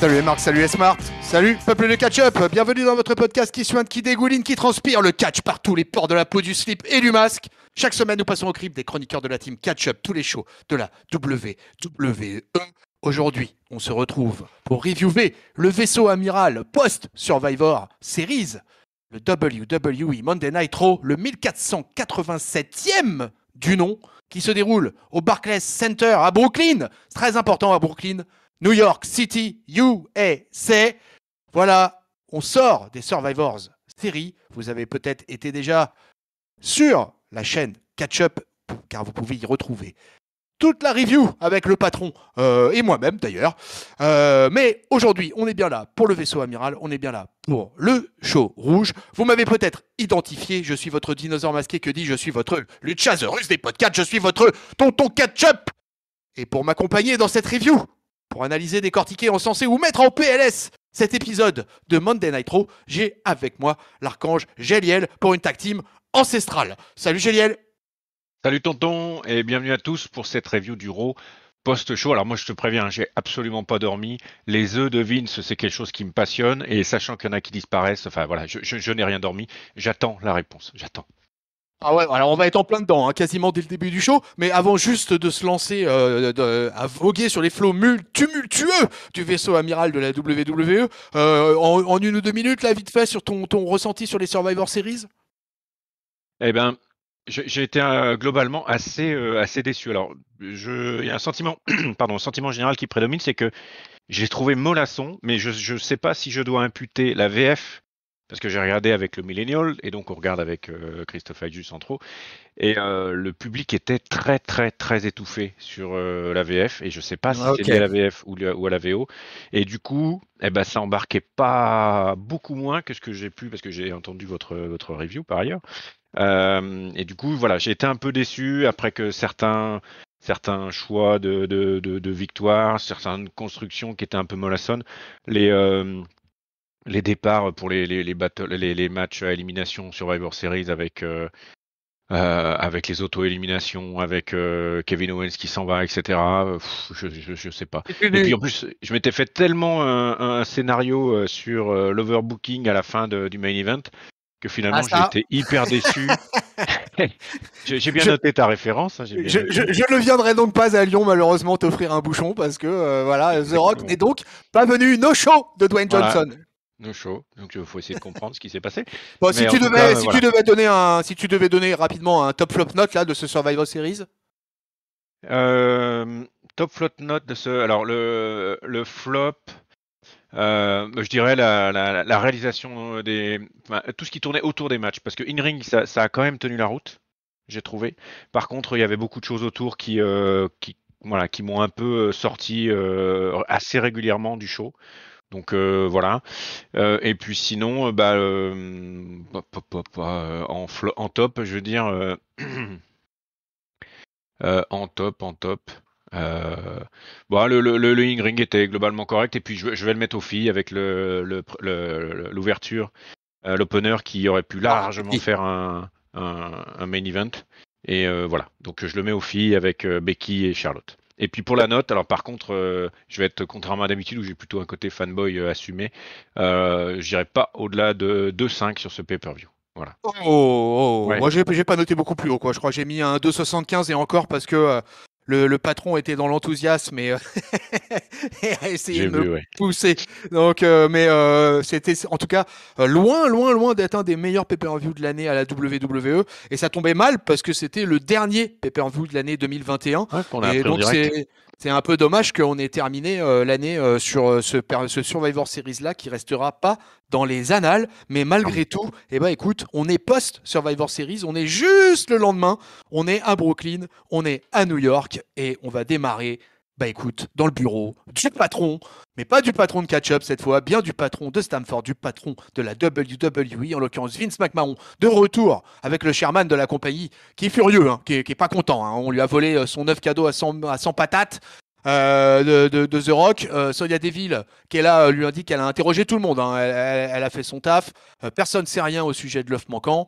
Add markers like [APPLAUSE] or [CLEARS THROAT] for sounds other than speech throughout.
Salut les salut les smart, salut peuple de catch-up, bienvenue dans votre podcast qui soigne, qui dégouline, qui transpire le catch par tous les ports de la peau, du slip et du masque. Chaque semaine, nous passons au crib des chroniqueurs de la team catch-up, tous les shows de la WWE. Aujourd'hui, on se retrouve pour reviewer le vaisseau amiral post-Survivor Series, le WWE Monday Night Raw, le 1487e du nom, qui se déroule au Barclays Center à Brooklyn. Très important à Brooklyn, New York City, USA. Voilà, on sort des Survivors série. Vous avez peut-être été déjà sur la chaîne Catch car vous pouvez y retrouver toute la review avec le patron euh, et moi-même d'ailleurs. Euh, mais aujourd'hui, on est bien là pour le vaisseau amiral, on est bien là pour le show rouge. Vous m'avez peut-être identifié, je suis votre dinosaure masqué, que dit je suis votre Lucha russe des podcasts, je suis votre tonton Ketchup. Et pour m'accompagner dans cette review, pour analyser, décortiquer, encenser ou mettre en PLS cet épisode de Monday Nitro, j'ai avec moi l'archange Géliel pour une tag team ancestrale. Salut Géliel Salut tonton et bienvenue à tous pour cette review du Raw post-show. Alors moi je te préviens, j'ai absolument pas dormi. Les œufs de Vince, c'est quelque chose qui me passionne et sachant qu'il y en a qui disparaissent, enfin voilà, je n'ai rien dormi. J'attends la réponse, j'attends. Ah ouais, alors on va être en plein dedans, hein, quasiment dès le début du show, mais avant juste de se lancer euh, à voguer sur les flots tumultueux du vaisseau amiral de la WWE, euh, en, une ou deux minutes, là, vite fait, sur ton, ton ressenti sur les Survivor Series Eh ben, j'ai été euh, globalement assez, assez déçu. Alors, il y a un sentiment, [CLEARS THROAT] pardon, un sentiment général qui prédomine, c'est que j'ai trouvé mollasson, mais je ne sais pas si je dois imputer la VF parce que j'ai regardé avec le Millennial, et donc on regarde avec euh, Christophe Ajus en trop, et euh, le public était très très très étouffé sur euh, la VF, et je sais pas si ah, c'était à la VF ou, ou, à la VO, et du coup, eh ben, ça embarquait pas beaucoup moins que ce que j'ai pu, parce que j'ai entendu votre, votre review par ailleurs. et du coup, voilà, j'ai été un peu déçu après que certains certains choix de, de, victoire, certaines constructions qui étaient un peu mollassonnes. Les, les départs pour les, les, les, matchs à élimination Survivor Series avec, euh, euh, avec les auto-éliminations, avec euh, Kevin Owens qui s'en va, etc. je, ne sais pas. Et puis en plus, je m'étais fait tellement un, scénario sur l'overbooking à la fin du main event que finalement ah, j'étais hyper déçu. [LAUGHS] j'ai bien noté ta référence. Hein, je, ne viendrai donc pas à Lyon malheureusement t'offrir un bouchon parce que voilà, The Rock n'est donc pas venu no show de Dwayne Johnson show. Donc il euh, faut essayer de comprendre ce qui s'est passé. si, tu devais, donner un, si tu devais donner rapidement un top flop note là de ce Survivor Series. Euh, top flop note de ce, alors le, le flop. Euh, je dirais la, réalisation des tout ce qui tournait autour des matchs parce que in ring ça, a quand même tenu la route j'ai trouvé par contre il y avait beaucoup de choses autour qui qui voilà qui m'ont un peu sorti assez régulièrement du show donc euh, voilà. Euh, et puis sinon, euh, bah, en, top, je veux dire, [CLEARS THROAT] en top, en top. bon, bah, le, le, ring était globalement correct. Et puis je, vais le mettre aux filles avec l'ouverture, l'opener qui aurait pu largement faire un, un main event. Et voilà. Donc je le mets aux filles avec Becky et Charlotte. Et puis pour la note, alors par contre, euh, je vais être contrairement à d'habitude où j'ai plutôt un côté fanboy euh, assumé, je euh, j'irai pas au-delà de 2,5 sur ce pay-per-view. Voilà. Oh, oh, oh. moi j'ai pas noté beaucoup plus haut quoi. Je crois que j'ai mis un 2,75 et encore parce que le, patron était dans l'enthousiasme et, euh, [LAUGHS] a essayé de me pousser. Donc, euh, mais euh, c'était en tout cas loin, loin, loin d'être un des meilleurs pay-per-view de l'année à la WWE. Et ça tombait mal parce que c'était le dernier pay-per-view de l'année 2021. donc, c'est un peu dommage qu'on ait terminé l'année sur ce, ce, Survivor Series là qui restera pas dans les annales, mais malgré tout, eh ben écoute, on est post Survivor Series, on est juste le lendemain, on est à Brooklyn, on est à New York et on va démarrer bah écoute, dans le bureau du patron, mais pas du patron de catch-up cette fois, bien du patron de Stamford, du patron de la WWE, en l'occurrence Vince McMahon, de retour avec le chairman de la compagnie, qui est furieux, hein, qui, est, pas content. Hein. On lui a volé euh, son neuf cadeau à à 100 patates, euh, de, The Rock. Euh, Sonia Deville, qui est là, euh, lui indique qu'elle a interrogé tout le monde. Hein. Elle, a fait son taf. personne ne sait rien au sujet de l'œuf manquant.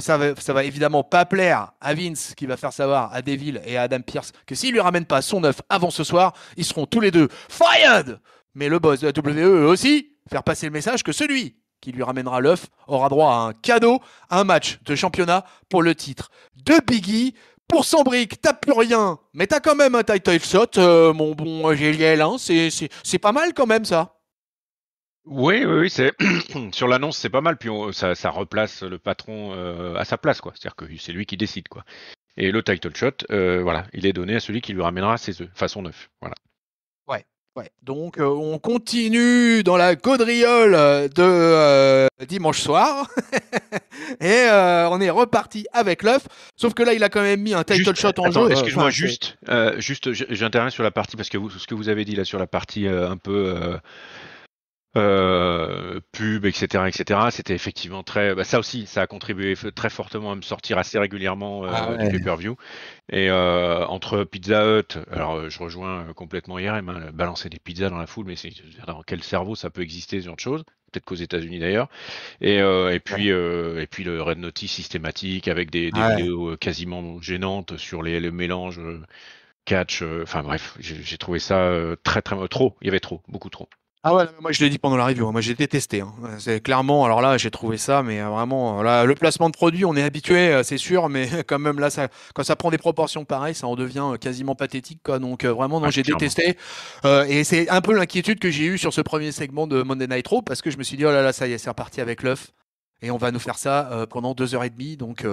ça, va, va évidemment pas plaire à Vince, qui va faire savoir à Deville et à Adam Pierce que s'il lui ramène pas son œuf avant ce soir, ils seront tous les deux fired. Mais le boss de la WWE aussi, faire passer le message que celui qui lui ramènera l'œuf aura droit à un cadeau, un match de championnat pour le titre de Biggie pour 100 briques, t'as plus rien, mais t'as quand même un title shot, euh, mon bon GLL, hein, c'est pas mal quand même ça. Oui, oui, oui c'est [COUGHS] sur l'annonce, c'est pas mal. Puis ça, replace le patron euh, à sa place, quoi. C'est-à-dire que c'est lui qui décide, quoi. Et le title shot, euh, voilà, il est donné à celui qui lui ramènera ses œufs, façon neuf, voilà. Ouais, ouais. Donc on continue dans la gaudriole de dimanche soir [LAUGHS] Et euh, on est reparti avec l'œuf. Sauf que là, il a quand même mis un title shot en jeu. Excuse-moi, euh, juste, euh, j'interviens sur la partie, parce que vous, ce que vous avez dit là, sur la partie un peu. pub, etc., etc. C'était effectivement très. Bah, ça aussi, ça a contribué très fortement à me sortir assez régulièrement ah du pay view Et entre Pizza Hut, alors je rejoins complètement IRM, hein, balancer des pizzas dans la foule, mais dans quel cerveau ça peut exister ce genre de choses peut-être qu'aux États-Unis d'ailleurs. Et, euh, puis, euh, et puis le Red Notice systématique avec des, vidéos euh, quasiment gênantes sur les, mélanges catch. Enfin bref, j'ai trouvé ça très très trop. Il y avait trop, beaucoup trop. Ah ouais, moi je l'ai dit pendant la review, hein. moi j'ai détesté. Hein. C'est clairement, alors là j'ai trouvé ça, mais euh, vraiment, euh, le placement de produit, on est habitué, euh, c'est sûr, mais [LAUGHS] quand même là, ça, quand ça prend des proportions pareilles, ça en devient quasiment pathétique. Donc vraiment, non, j'ai détesté. et c'est un peu l'inquiétude que j'ai eue sur ce premier segment de Monday Night Raw, parce que je me suis dit, oh là là, ça y est, c'est reparti avec l'œuf. Et on va nous faire ça pendant deux heures et demie. Donc,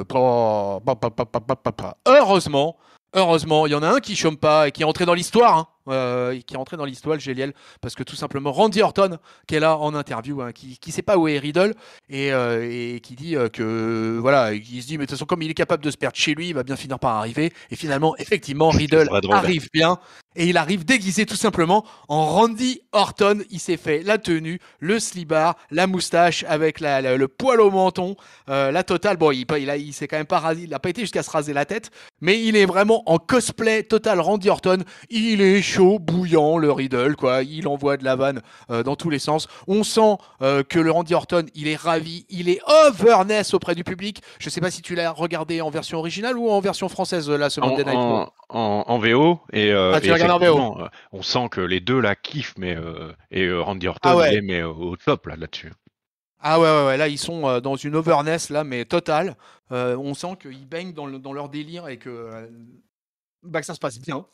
heureusement, heureusement, il y en a un qui chôme pas et qui est entré dans l'histoire. Hein. Euh, qui est rentré dans l'histoire, Géliel, parce que tout simplement Randy Orton, qui est là en interview, hein, qui ne sait pas où est Riddle, et, euh, et qui dit euh, que, voilà, il se dit, mais de toute façon, comme il est capable de se perdre chez lui, il va bien finir par arriver. Et finalement, effectivement, Riddle hein. arrive bien, et il arrive déguisé tout simplement en Randy Orton. Il s'est fait la tenue, le slibard, la moustache avec le poil au menton, la totale. Bon, il, il, il s'est quand même pas rasé, il n'a pas été jusqu'à se raser la tête, mais il est vraiment en cosplay total Randy Orton. Il est bouillant, le Riddle, quoi. Il envoie de la vanne euh, dans tous les sens. On sent euh, que le Randy Orton, il est ravi, il est overness auprès du public. Je sais pas si tu l'as regardé en version originale ou en version française là ce Night. En, en, VO et, euh, ah, on sent que les deux la kiffent, mais et Randy Orton ah est mais, au top là là-dessus. Ah ouais, ouais, là ils sont dans une overness là, mais totale. on sent qu'ils baignent dans, dans, leur délire et que bah, que ça se passe bien,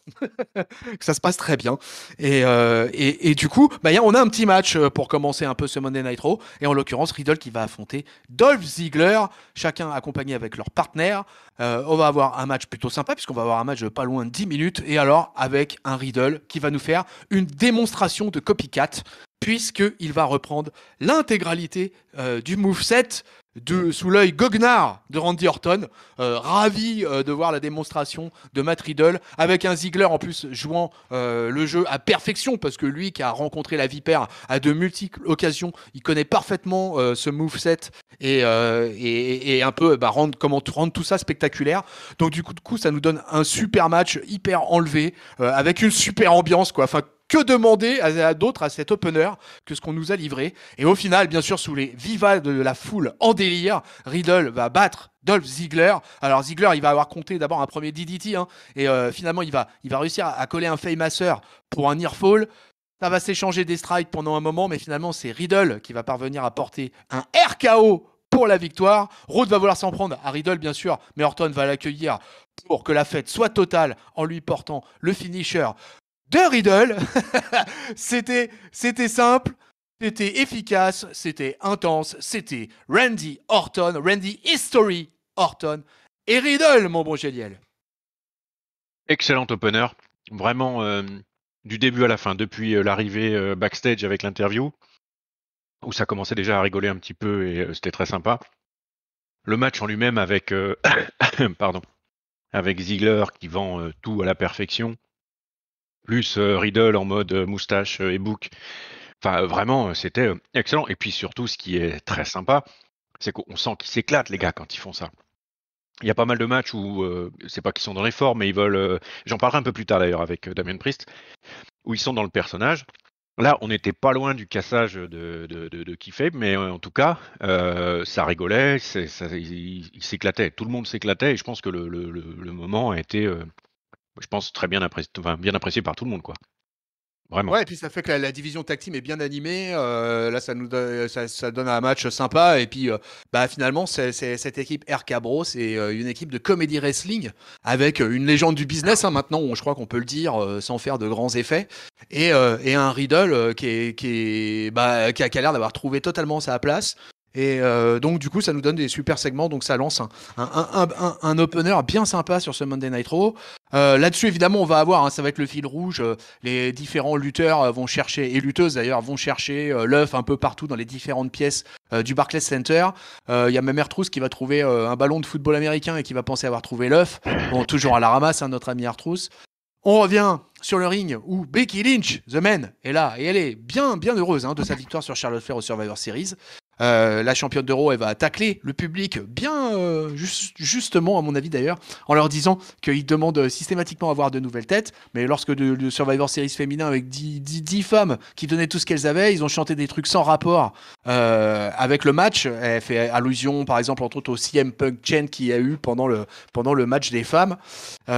[LAUGHS] que ça se passe très bien. Et, euh, du coup, bah, on a un petit match euh, pour commencer un peu ce Monday Night Raw. Et en l'occurrence, Riddle qui va affronter Dolph Ziggler, chacun accompagné avec leur partenaire. Euh, on va avoir un match plutôt sympa, puisqu'on va avoir un match de pas loin de 10 minutes. Et alors, avec un Riddle qui va nous faire une démonstration de copycat, puisqu'il va reprendre l'intégralité du du set sous l'œil goguenard de Randy Orton, euh, ravi euh, de voir la démonstration de Matt Riddle, avec un Ziggler en plus jouant euh, le jeu à perfection, parce que lui qui a rencontré la Vipère à de multiples occasions, il connaît parfaitement ce moveset et, et, et, un peu bah, rendre, comment rendre tout ça spectaculaire. Donc du coup, de coup, ça nous donne un super match hyper enlevé, avec une super ambiance, quoi. Enfin, que demander à, d'autres à cet opener que ce qu'on nous a livré. Et au final, bien sûr, sous les vivas de la foule en délire, Riddle va battre Dolph Ziggler. Alors Ziggler, il va avoir compté d'abord un premier DDT, hein, et euh, finalement, il va, il va réussir à, coller un Famouser pour un fall. Ça va s'échanger des strikes pendant un moment, mais finalement, c'est Riddle qui va parvenir à porter un RKO pour la victoire. Rhodes va vouloir s'en prendre à Riddle, bien sûr, mais Orton va l'accueillir pour que la fête soit totale en lui portant le finisher de Riddle. [LAUGHS] c'était, c'était simple, c'était efficace, c'était intense, c'était Randy Orton, Randy History Orton et Riddle, mon bon Géliel. Excellent opener, vraiment euh, du début à la fin, depuis euh, l'arrivée euh, backstage avec l'interview, où ça commençait déjà à rigoler un petit peu et c'était très sympa. Le match en lui-même avec, [COUGHS] pardon, avec Ziegler qui vend tout à la perfection, plus euh, Riddle en mode euh, moustache euh, et bouc. Enfin, vraiment, c'était excellent. Et puis surtout, ce qui est très sympa, c'est qu'on sent qu'ils s'éclatent, les gars, quand ils font ça. Il y a pas mal de matchs où, c'est pas qu'ils sont dans l'effort, mais ils veulent. J'en parlerai un peu plus tard d'ailleurs avec Damien Priest, où ils sont dans le personnage. Là, on n'était pas loin du cassage de, de, de, mais en tout cas, ça rigolait, ça, s'éclataient. s'éclatait, tout le monde s'éclatait, et je pense que le moment a été je pense, très bien, apprécié, bien apprécié par tout le monde. quoi. Vraiment. Ouais, et puis ça fait que la, division tactile est bien animée. Euh, là, ça nous euh, ça, donne un match sympa. Et puis, euh, bah, finalement, c'est cette équipe rk Cabro, c'est une équipe de comédie wrestling avec une légende du business. Hein, maintenant, je crois qu'on peut le dire sans faire de grands effets. Et, et un Riddle qui, qui, bah, qui, a, l'air d'avoir trouvé totalement sa place. Et donc, du coup, ça nous donne des super segments. Donc, ça lance un, un, un, un, opener bien sympa sur ce Monday Night Raw. Euh, là-dessus, évidemment, on va avoir, hein, ça va être le fil rouge. Euh, les différents lutteurs euh, vont chercher, et lutteuses d'ailleurs, vont chercher l'œuf un peu partout dans les différentes pièces du Barclays Center. Il y a même Artrousse qui va trouver un ballon de football américain et qui va penser avoir trouvé l'œuf. Bon, toujours à la ramasse, hein, notre ami Artrousse. On revient sur le ring où Becky Lynch, The Man, est là et elle est bien bien heureuse hein, de sa victoire sur Charlotte Flair au Survivor Series. Euh, la championne d'euro, elle va tacler le public, bien euh, justement, à mon avis d'ailleurs, en leur disant qu'ils demandent systématiquement à avoir de nouvelles têtes. Mais lorsque le Survivor Series féminin avec 10, femmes qui donnaient tout ce qu'elles avaient, ils ont chanté des trucs sans rapport euh, avec le match. Elle fait allusion, par exemple, entre autres au CM Punk Chain qu'il y a eu pendant le, pendant le match des femmes. ouais,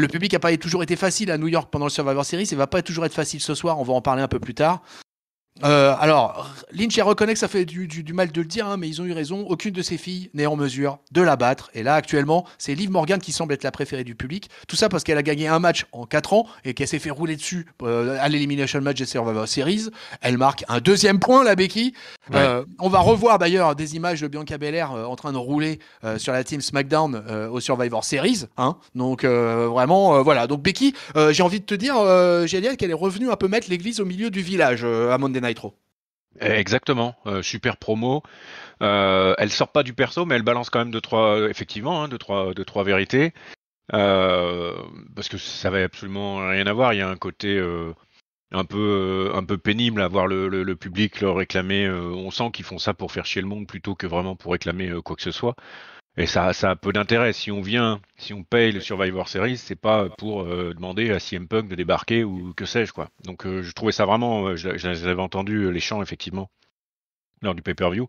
le public a pas toujours été facile à New York pendant le Survivor Series ne va pas toujours être facile ce soir, on va en parler un peu plus tard. Euh, alors, Lynch et reconnaît que ça fait du, mal de le dire, hein, mais ils ont eu raison. Aucune de ses filles n'est en mesure de la battre. Et là, actuellement, c'est Liv Morgan qui semble être la préférée du public. Tout ça parce qu'elle a gagné un match en 4 ans et qu'elle s'est fait rouler dessus euh, à l'Elimination Match des Survivor Series. Elle marque un deuxième point, la Becky. Euh, on va revoir d'ailleurs des images de Bianca Belair en train de rouler sur la team SmackDown au Survivor Series. Hein. Donc, vraiment, voilà. Donc, Becky, j'ai envie de te dire, Géliel, qu'elle est revenue un peu mettre l'église au milieu du village à Monday Exactement, euh, super promo. Euh, elle sort pas du perso, mais elle balance quand même deux trois, effectivement, hein, deux trois, trois vérités, euh, parce que ça va absolument rien avoir. Il y a un côté un peu, un peu pénible à voir le, le, le public leur réclamer. on sent qu'ils font ça pour faire chier le monde plutôt que vraiment pour réclamer quoi que ce soit. Et ça, ça a peu d'intérêt. Si on vient, si on paye le Survivor Series, c'est pas pour euh, demander à CM Punk de débarquer ou que sais-je quoi. Donc euh, je trouvais ça vraiment, euh, je, j'avais entendu les chants effectivement lors du pay-per-view.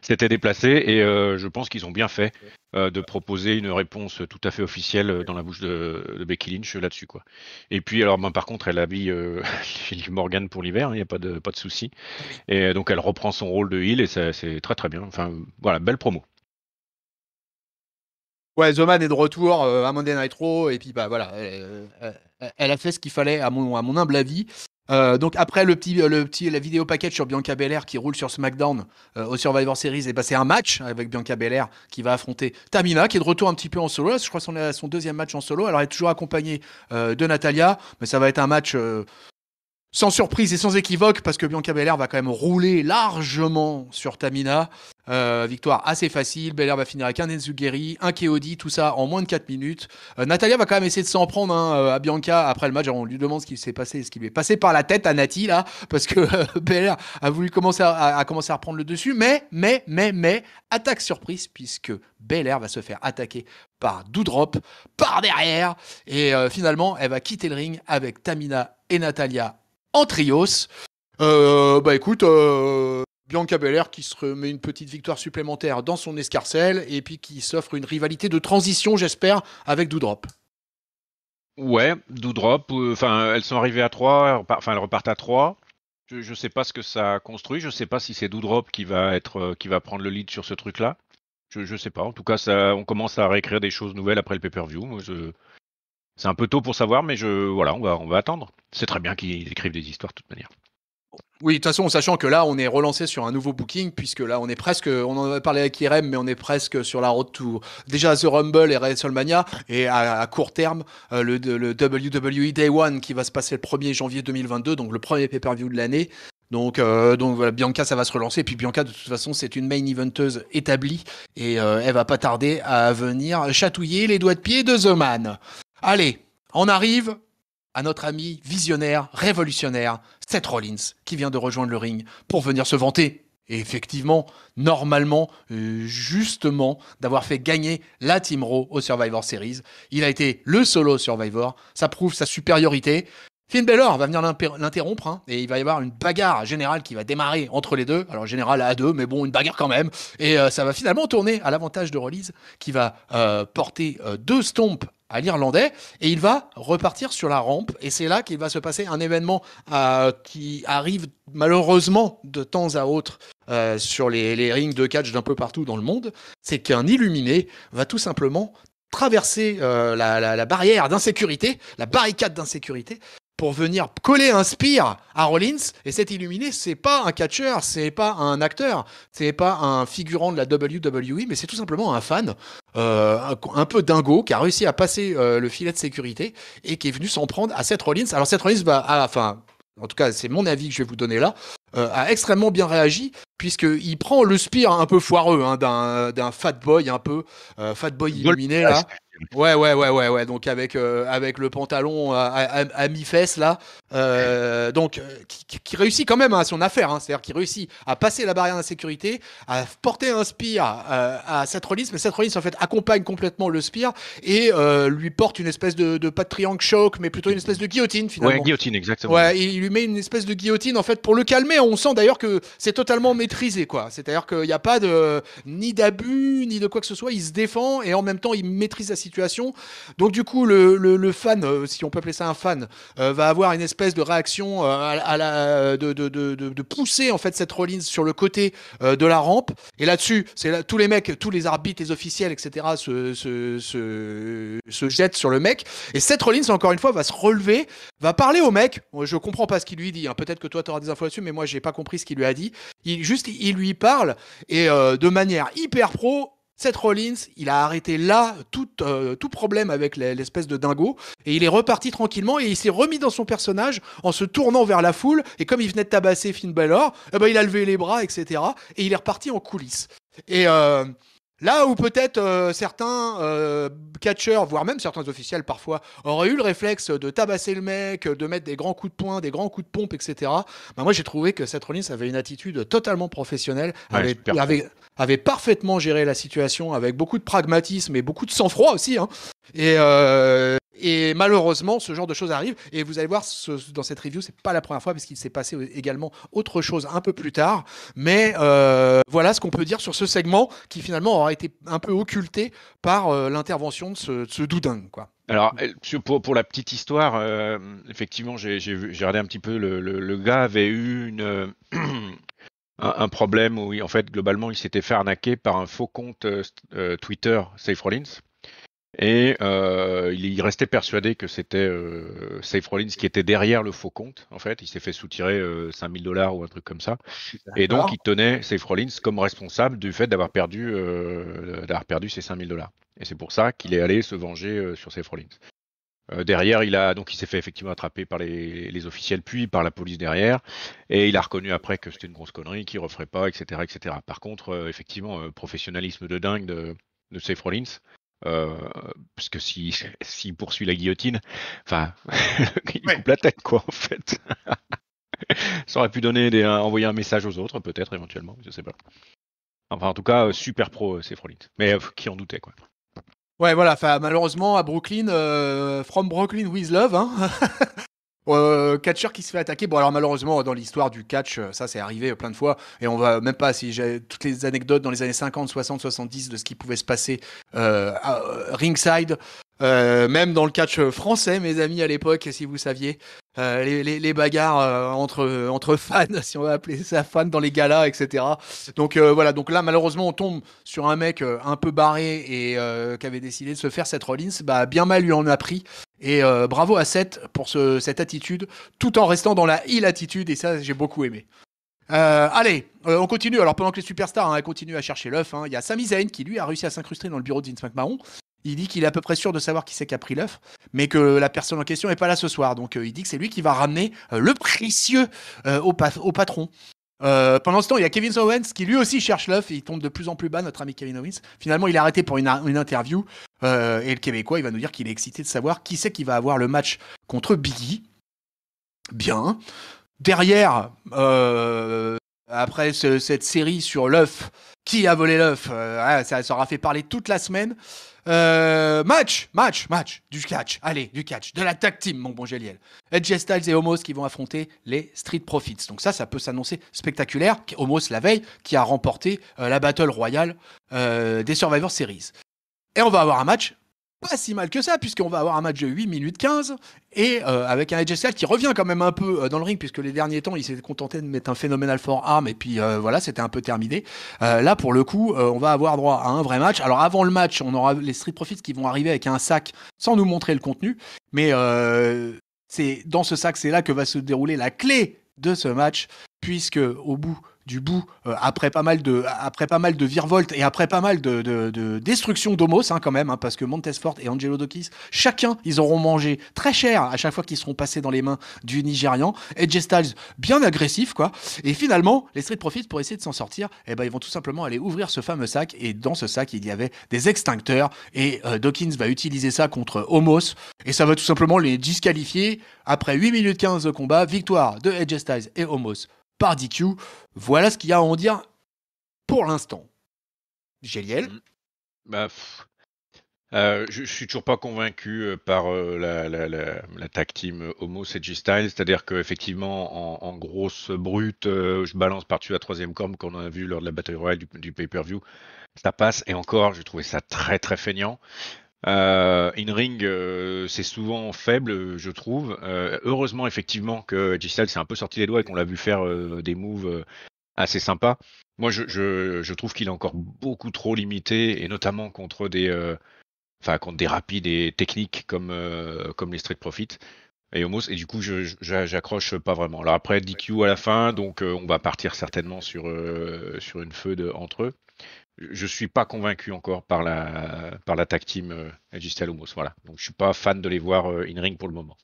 C'était déplacé et je pense qu'ils ont bien fait de proposer une réponse tout à fait officielle dans la bouche de, de Becky Lynch là-dessus quoi. Et puis alors ben, par contre elle habille euh, [LAUGHS] Morgan pour l'hiver, il hein, n'y a pas de pas de souci. Et donc elle reprend son rôle de heel et ça, c'est très très bien. Enfin voilà belle promo. Ouais, The est de retour à euh, Monday Night et puis bah voilà, euh, euh, elle, a fait ce qu'il fallait à mon, à mon humble avis. donc après le petit, le petit, la vidéo package sur Bianca Belair qui roule sur SmackDown au Survivor Series, et bah, c'est un match avec Bianca Belair qui va affronter Tamina qui est de retour un petit peu en solo. je crois son, son deuxième match en solo. Alors elle est toujours accompagnée de Natalia, mais ça va être un match sans surprise et sans équivoque, parce que Bianca Belair va quand même rouler largement sur Tamina. Euh, victoire assez facile. Belair va finir avec un Enzugeri, un Keodi, tout ça en moins de 4 minutes. Euh, Natalia va quand même essayer de s'en prendre hein, euh, à Bianca après le match. on lui demande ce qui s'est passé, ce qui lui est passé par la tête à Nati, là, parce que [LAUGHS] Belair a voulu commencer à, commencer à reprendre le dessus. Mais, mais, mais, mais, attaque surprise, puisque Belair va se faire attaquer par Doudrop, par derrière. Et finalement, elle va quitter le ring avec Tamina et Natalia en trios. Euh, bah écoute, euh, Bianca Belair qui se remet une petite victoire supplémentaire dans son escarcelle et puis qui s'offre une rivalité de transition, j'espère, avec Doudrop. Ouais, Doudrop, euh, enfin elles sont arrivées à 3, enfin elles repartent à 3. Je, sais pas ce que ça construit, je sais pas si c'est Doudrop qui va être qui va prendre le lead sur ce truc là. Je, sais pas. En tout cas, on commence à réécrire des choses nouvelles après le pay-per-view. C'est un peu tôt pour savoir, mais je voilà, on va, on va attendre. C'est très bien qu'ils écrivent des histoires de toute manière. Oui, de toute façon, sachant que là, on est relancé sur un nouveau booking, puisque là, on est presque, on en avait parlé avec Irem, mais on est presque sur la route tour. déjà The Rumble et WrestleMania, et à, court terme, euh, le, WWE e Day One qui va se passer le 1er janvier 2022, donc le premier pay-per-view de l'année. Donc, euh, donc voilà, Bianca, ça va se relancer. Et puis Bianca, de toute façon, c'est une main eventeuse établie, et euh, elle va pas tarder à venir chatouiller les doigts de pied de The Man. Allez, on arrive à notre ami visionnaire, révolutionnaire, Seth Rollins, qui vient de rejoindre le ring pour venir se vanter. Et effectivement, normalement, euh, justement, d'avoir fait gagner la Team Raw au Survivor Series. Il a été le solo Survivor. Ça prouve sa supériorité. Finn Balor va venir l'interrompre hein, et il va y avoir une bagarre générale qui va démarrer entre les deux. Alors général à deux, mais bon, une bagarre quand même. Et euh, ça va finalement tourner à l'avantage de Rollins qui va euh, porter deux stompes à l'Irlandais et il va repartir sur la rampe et c'est là qu'il va se passer un événement euh, qui arrive malheureusement de temps à autre euh, sur les, rings de catch d'un peu partout dans le monde, c'est qu'un illuminé va tout simplement traverser euh, la, barrière d'insécurité, la barricade d'insécurité pour venir coller un spire à Rollins. Et cet illuminé, c'est pas un catcheur, c'est pas un acteur, c'est pas un figurant de la WWE, mais c'est tout simplement un fan, euh, un, peu dingo, qui a réussi à passer euh, le filet de sécurité et qui est venu s'en prendre à Seth Rollins. Alors Seth Rollins, bah, à la fin, en tout cas, c'est mon avis que je vais vous donner là, euh, a extrêmement bien réagi puisqu'il prend le spire un peu foireux hein, d'un, fat boy un peu fat boy illuminé là Ouais, ouais, ouais, ouais, ouais. Donc avec, euh, avec le pantalon euh, à, mi-fesse là. Euh, donc qui, réussit quand même à hein, son affaire, hein. c'est-à-dire qui réussit à passer la barrière d'insécurité, à porter un spire à, cette mais cette en fait accompagne complètement le spire et lui porte une espèce de, pas de triangle choc, mais plutôt une espèce de guillotine finalement. Ouais, guillotine exactement. Ouais, il lui met une espèce de guillotine en fait pour le calmer. On sent d'ailleurs que c'est totalement maîtrisé quoi. C'est-à-dire qu'il n'y a pas de ni d'abus ni de quoi que ce soit. Il se défend et en même temps il maîtrise la situation. Donc du coup, le, fan, euh, si on peut appeler ça un fan, euh, va avoir une espèce de réaction euh, à, la, de, pousser en fait cette Rollins sur le côté de la rampe. Et là-dessus, c'est là, tous les mecs, tous les arbitres, les officiels, etc. se, se, jettent sur le mec. Et cette Rollins, encore une fois, va se relever, va parler au mec. Je comprends pas ce qu'il lui dit. Hein. Peut-être que toi, tu auras des infos là-dessus, mais moi, j'ai pas compris ce qu'il lui a dit. Il, juste, il lui parle et de manière hyper pro, Seth Rollins, il a arrêté là tout, euh, tout problème avec l'espèce de dingo et il est reparti tranquillement et il s'est remis dans son personnage en se tournant vers la foule et comme il venait de tabasser Finn Balor, eh ben, il a levé les bras, etc. Et il est reparti en coulisses. Et euh, Là où peut-être euh, certains euh, catcheurs, voire même certains officiels parfois, auraient eu le réflexe de tabasser le mec, de mettre des grands coups de poing, des grands coups de pompe, etc. Bah, moi, j'ai trouvé que Seth Rollins avait une attitude totalement professionnelle, avait, parfaitement géré la situation avec beaucoup de pragmatisme et beaucoup de sang-froid aussi. Hein. Et, euh, et malheureusement, ce genre de choses arrive. Et vous allez voir, dans cette review, c'est pas la première fois parce qu'il s'est passé également autre chose un peu plus tard. Mais euh, voilà ce qu'on peut dire sur ce segment qui finalement aura été un peu occulté par euh, l'intervention de ce, de quoi. Alors, euh, pour, la petite histoire, effectivement, j'ai regardé un petit peu, le, gars avait eu une, [CLEARS THROAT] un, un, problème où, en fait, globalement, il s'était fait arnaquer par un faux compte Twitter, Safe Rollins. Et euh, il, restait persuadé que c'était euh, Safe Rollins qui était derrière le faux compte. En fait, il s'est fait soutirer euh, 5000 dollars ou un truc comme ça. Et donc, il tenait Safe Rollins comme responsable du fait d'avoir perdu, euh, d'avoir perdu ses 5000 dollars. Et c'est pour ça qu'il est allé se venger euh, sur Safe Rollins. Euh, derrière, il a donc il s'est fait effectivement attraper par les, les, officiels, puis par la police derrière, et il a reconnu après que c'était une grosse connerie, qu'il referait pas, etc., etc. Par contre, effectivement, professionnalisme de dingue de, de Safe Rollins, euh, parce que [LAUGHS] s'il si, poursuit la guillotine, enfin, [LAUGHS] il coupe la tête, quoi, en fait. [LAUGHS] Ça aurait pu donner des, envoyer un message aux autres, peut-être, éventuellement, je sais pas. Enfin, en tout cas, euh, super pro, euh, c'est Frolint. Mais qui en doutait, quoi. Ouais, voilà, malheureusement, à Brooklyn, From Brooklyn with Love, hein euh, catcheur qui se fait attaquer. Bon, alors malheureusement, dans l'histoire du catch, euh, ça c'est arrivé euh, plein de fois. Et on va même pas, si j'ai toutes les anecdotes dans les années 50, 60, 70 de ce qui pouvait se passer euh, ringside, même dans le catch français, mes amis, à l'époque, si vous saviez, euh, les, bagarres euh, entre, euh, entre fans, [LAUGHS] si on va appeler ça fans dans les galas, etc. Donc voilà, donc là malheureusement on tombe sur un mec un peu barré et qui avait décidé de se faire cette Rollins, bah, bien mal lui en a pris. Et bravo à Seth pour cette attitude, tout en restant dans la il attitude, et ça j'ai beaucoup aimé. allez, on continue. Alors pendant que les superstars hein, continuent à chercher l'œuf, hein, il y a Sami Zayn qui lui a réussi à s'incruster dans le bureau de Vince McMahon il dit qu'il est à peu près sûr de savoir qui c'est qui a pris l'œuf, mais que la personne en question n'est pas là ce soir. Donc euh, il dit que c'est lui qui va ramener euh, le précieux euh, au, patron. pendant ce temps, il y a Kevin Owens qui lui aussi cherche l'œuf. Il tombe de plus en plus bas, notre ami Kevin Owens. Finalement, il est arrêté pour une, interview. et le Québécois, il va nous dire qu'il est excité de savoir qui c'est qui va avoir le match contre Biggie. Bien. Derrière, après cette série sur l'œuf, qui a volé l'œuf, ah, ça, ça aura fait parler toute la semaine. Euh, match, match, match, du catch, allez, du catch, de la tag team, mon bon Géliel. Edge Styles et Homos qui vont affronter les Street Profits. Donc ça, ça peut s'annoncer spectaculaire. Homos la veille, qui a remporté euh, la Battle Royale euh, des Survivor Series. Et on va avoir un match pas si mal que ça, puisqu'on va avoir un match de 8 minutes 15, et euh, avec un Edge qui revient quand même un peu euh, dans le ring, puisque les derniers temps, il s'est contenté de mettre un phénoménal fort arm, et puis euh, voilà, c'était un peu terminé. là, pour le coup, on va avoir droit à un vrai match. Alors, avant le match, on aura les Street Profits qui vont arriver avec un sac sans nous montrer le contenu, mais c'est dans ce sac, c'est là que va se dérouler la clé de ce match, puisque au bout du bout, euh, après, pas mal de, après pas mal de et après pas mal de, destruction d'Homos, hein, quand même, hein, parce que Montesfort et Angelo Dokis, chacun, ils auront mangé très cher à chaque fois qu'ils seront passés dans les mains du Nigérian. Et Styles, bien agressif, quoi. Et finalement, les Street Profits, pour essayer de s'en sortir, eh ben, ils vont tout simplement aller ouvrir ce fameux sac. Et dans ce sac, il y avait des extincteurs. Et euh, Dawkins va utiliser ça contre Homos. Et ça va tout simplement les disqualifier. Après 8 minutes 15 de combat, victoire de Edge et Homos par DQ. Voilà ce qu'il y a à en dire pour l'instant. Géliel mm. bah, euh, je, ne suis toujours pas convaincu euh, par euh, la, la, team Homo CG Style, c'est-à-dire qu'effectivement, en, en, grosse brute, je balance par-dessus la troisième com qu'on a vu lors de la bataille Royale du, du pay-per-view. Ça passe, et encore, j'ai trouvé ça très très feignant. Euh, In-ring, euh, c'est souvent faible, je trouve. Euh, heureusement, effectivement, que Giselle s'est un peu sorti des doigts et qu'on l'a vu faire des moves assez sympas. Moi, je, trouve qu'il est encore beaucoup trop limité, et notamment contre des, enfin, contre des rapides et techniques comme, comme les Street Profits et Homos. Et du coup, j'accroche pas vraiment. Alors après, DQ à la fin, donc on va partir certainement sur, sur une feu entre eux je suis pas convaincu encore par la par la tag team euh, Alumos. Voilà. Donc je suis pas fan de les voir euh, in ring pour le moment.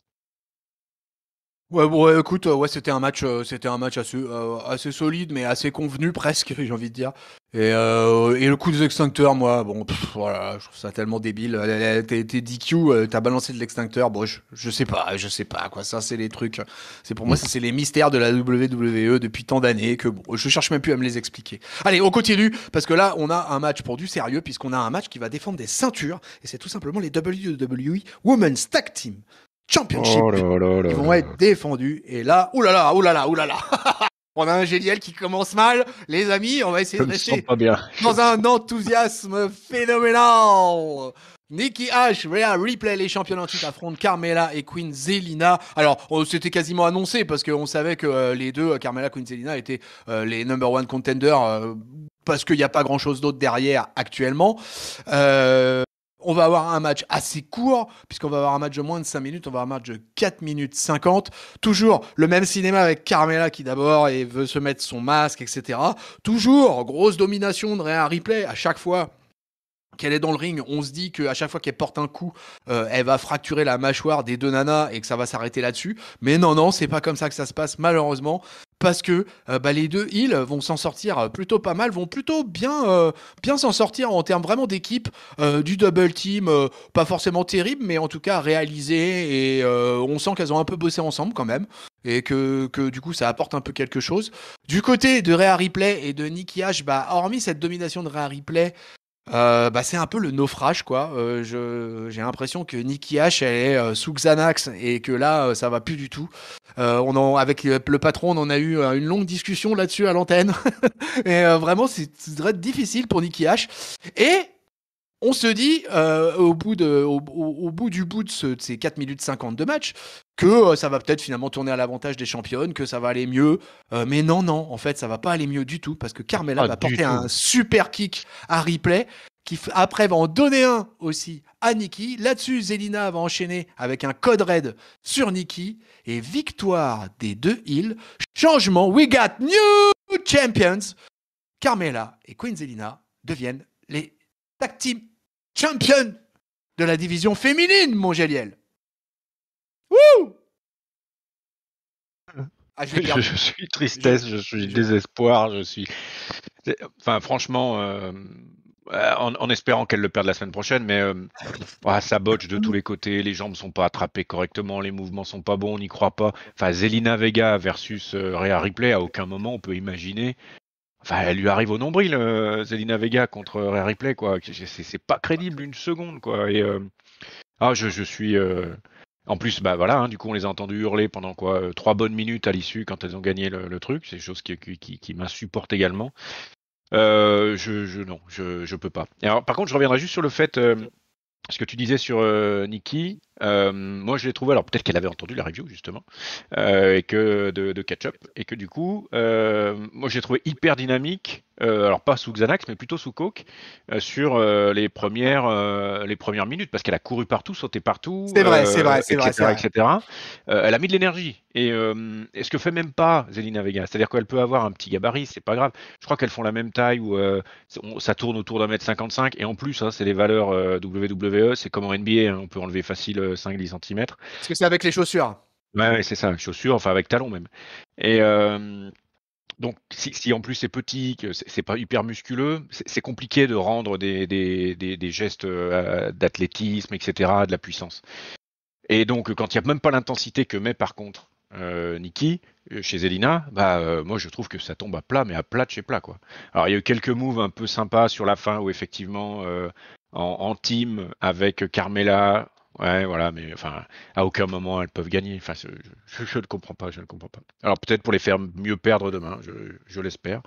Ouais, écoute, euh, ouais, c'était un match, euh, c'était un match assez solide, mais assez convenu presque, [LAUGHS] j'ai envie de dire. Et, euh, et, le coup des extincteurs, moi, bon, voilà, je trouve ça tellement débile. T'es DQ, euh, t'as balancé de l'extincteur. Bon, je, sais pas, je sais pas quoi. Ça, c'est les trucs. C'est pour moi, ça, c'est les mystères de la WWE depuis tant d'années que bon, je cherche même plus à me les expliquer. Allez, on continue parce que là, on a un match pour du sérieux puisqu'on a un match qui va défendre des ceintures et c'est tout simplement les WWE Women's Tag Team Championship oh là qui vont être défendus. Et là, oulala, oulala, oulala. [LAUGHS] On a un Géliel qui commence mal. Les amis, on va essayer de rester dans un enthousiasme phénoménal. Nikki H, replay replay les championnats en affrontent Carmela et Queen Zelina. Alors, c'était quasiment annoncé parce qu'on savait que euh, les deux, Carmela Queen Zelina, étaient euh, les number one contenders euh, parce qu'il n'y a pas grand chose d'autre derrière actuellement. Euh, on va avoir un match assez court, puisqu'on va avoir un match de moins de 5 minutes, on va avoir un match de 4 minutes 50. Toujours le même cinéma avec Carmela qui d'abord veut se mettre son masque, etc. Toujours grosse domination de Rhea Ripley à chaque fois qu'elle est dans le ring, on se dit qu'à chaque fois qu'elle porte un coup, euh, elle va fracturer la mâchoire des deux nanas et que ça va s'arrêter là-dessus. Mais non, non, c'est pas comme ça que ça se passe, malheureusement parce que euh, bah, les deux îles vont s'en sortir euh, plutôt pas mal, vont plutôt bien euh, bien s'en sortir en termes vraiment d'équipe, du double team, pas forcément terrible, mais en tout cas réalisé et on sent qu'elles ont un peu bossé ensemble quand même et que, que, du coup ça apporte un peu quelque chose. Du côté de Rhea Ripley et de Nikki H, bah, hormis cette domination de Rhea Ripley euh, bah, c'est un peu le naufrage, quoi. Euh, j'ai l'impression que Nikki H, est euh, sous Xanax et que là, ça va plus du tout. on avec le patron, on en a eu une longue discussion là-dessus à l'antenne. [LAUGHS] et vraiment, c'est très difficile pour Nikki H. Et on se dit, euh, au, bout du bout de, ces 4 minutes 50 de match, que euh, ça va peut-être finalement tourner à l'avantage des championnes, que ça va aller mieux. Euh, mais non, non, en fait, ça va pas aller mieux du tout, parce que Carmela va porter un super kick à replay, qui après va en donner un aussi à Nikki. Là-dessus, Zelina va enchaîner avec un code raid sur Nikki. Et victoire des deux îles. Changement, we got new champions. Carmela et Queen Zelina deviennent les tag team championne de la division féminine, mon Wouh ah, [LAUGHS] je, suis tristesse, je, suis désespoir, je suis. Enfin, franchement, euh, en, en, espérant qu'elle le perde la semaine prochaine, mais euh, ah, ça botche de tous les côtés, les jambes ne sont pas attrapées correctement, les mouvements sont pas bons, on n'y croit pas. Enfin, Zelina Vega versus euh, Rhea Ripley, à aucun moment on peut imaginer Enfin, elle lui arrive au nombril, euh, Zelina Vega contre Rare Replay. quoi. C'est pas crédible une seconde, quoi. Euh, ah, je, suis. Euh, en plus, bah voilà, hein, du coup, on les a entendus hurler pendant quoi trois bonnes minutes à l'issue quand elles ont gagné le, truc. C'est chose qui, qui, qui, m'insupporte également. je, je non, je, peux pas. alors, par contre, je reviendrai juste sur le fait ce que tu disais sur Nikki euh, moi, je l'ai trouvé, alors peut-être qu'elle avait entendu la review justement, euh, et que de, de Ketchup, et que du coup, euh, moi, j'ai trouvé hyper dynamique. Euh, alors pas sous Xanax, mais plutôt sous Coke sur les premières les premières minutes parce qu'elle a couru partout, sauté partout. etc. elle a mis de l'énergie et, ce que fait même pas Zelina Vega, c'est-à-dire qu'elle peut avoir un petit gabarit, c'est pas grave. Je crois qu'elles font la même taille où ça tourne autour d'un mètre 55 et en plus, hein, c'est les valeurs WWE, c'est comme en NBA, hein, on peut enlever facile 5-10 cm. Parce que c'est avec les chaussures. Ouais, c'est ça, chaussures, enfin avec talons même. Et euh, donc, si, si, en plus c'est petit, c'est pas hyper musculeux, c'est compliqué de rendre des, gestes euh, d'athlétisme, etc., de la puissance. Et donc, quand il n'y a même pas l'intensité que met par contre euh, Niki chez Elina, bah moi je trouve que ça tombe à plat, mais à plat de chez plat quoi. Alors il y a eu quelques moves un peu sympas sur la fin où effectivement en, en, team avec Carmela, Ouais, voilà, mais enfin, à aucun moment elles peuvent gagner. Enfin, je, ne comprends pas, je ne comprends pas. Alors peut-être pour les faire mieux perdre demain, je, je l'espère,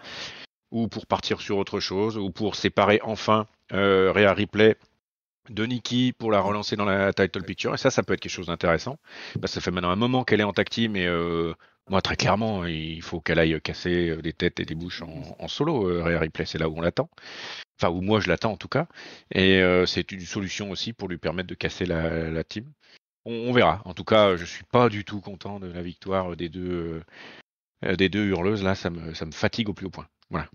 ou pour partir sur autre chose, ou pour séparer enfin euh, Rhea Ripley de Nikki pour la relancer dans la title picture. Et ça, ça peut être quelque chose d'intéressant. ça fait maintenant un moment qu'elle est en tag mais moi, très clairement, il faut qu'elle aille casser euh, des têtes et des bouches en, solo. Euh, Replay, c'est là où on l'attend. Enfin, où moi, je l'attends en tout cas. Et euh, c'est une solution aussi pour lui permettre de casser la, team. On, verra. En tout cas, je suis pas du tout content de la victoire des deux, euh, des deux hurleuses. Là, ça me, ça me fatigue au plus haut point. Voilà.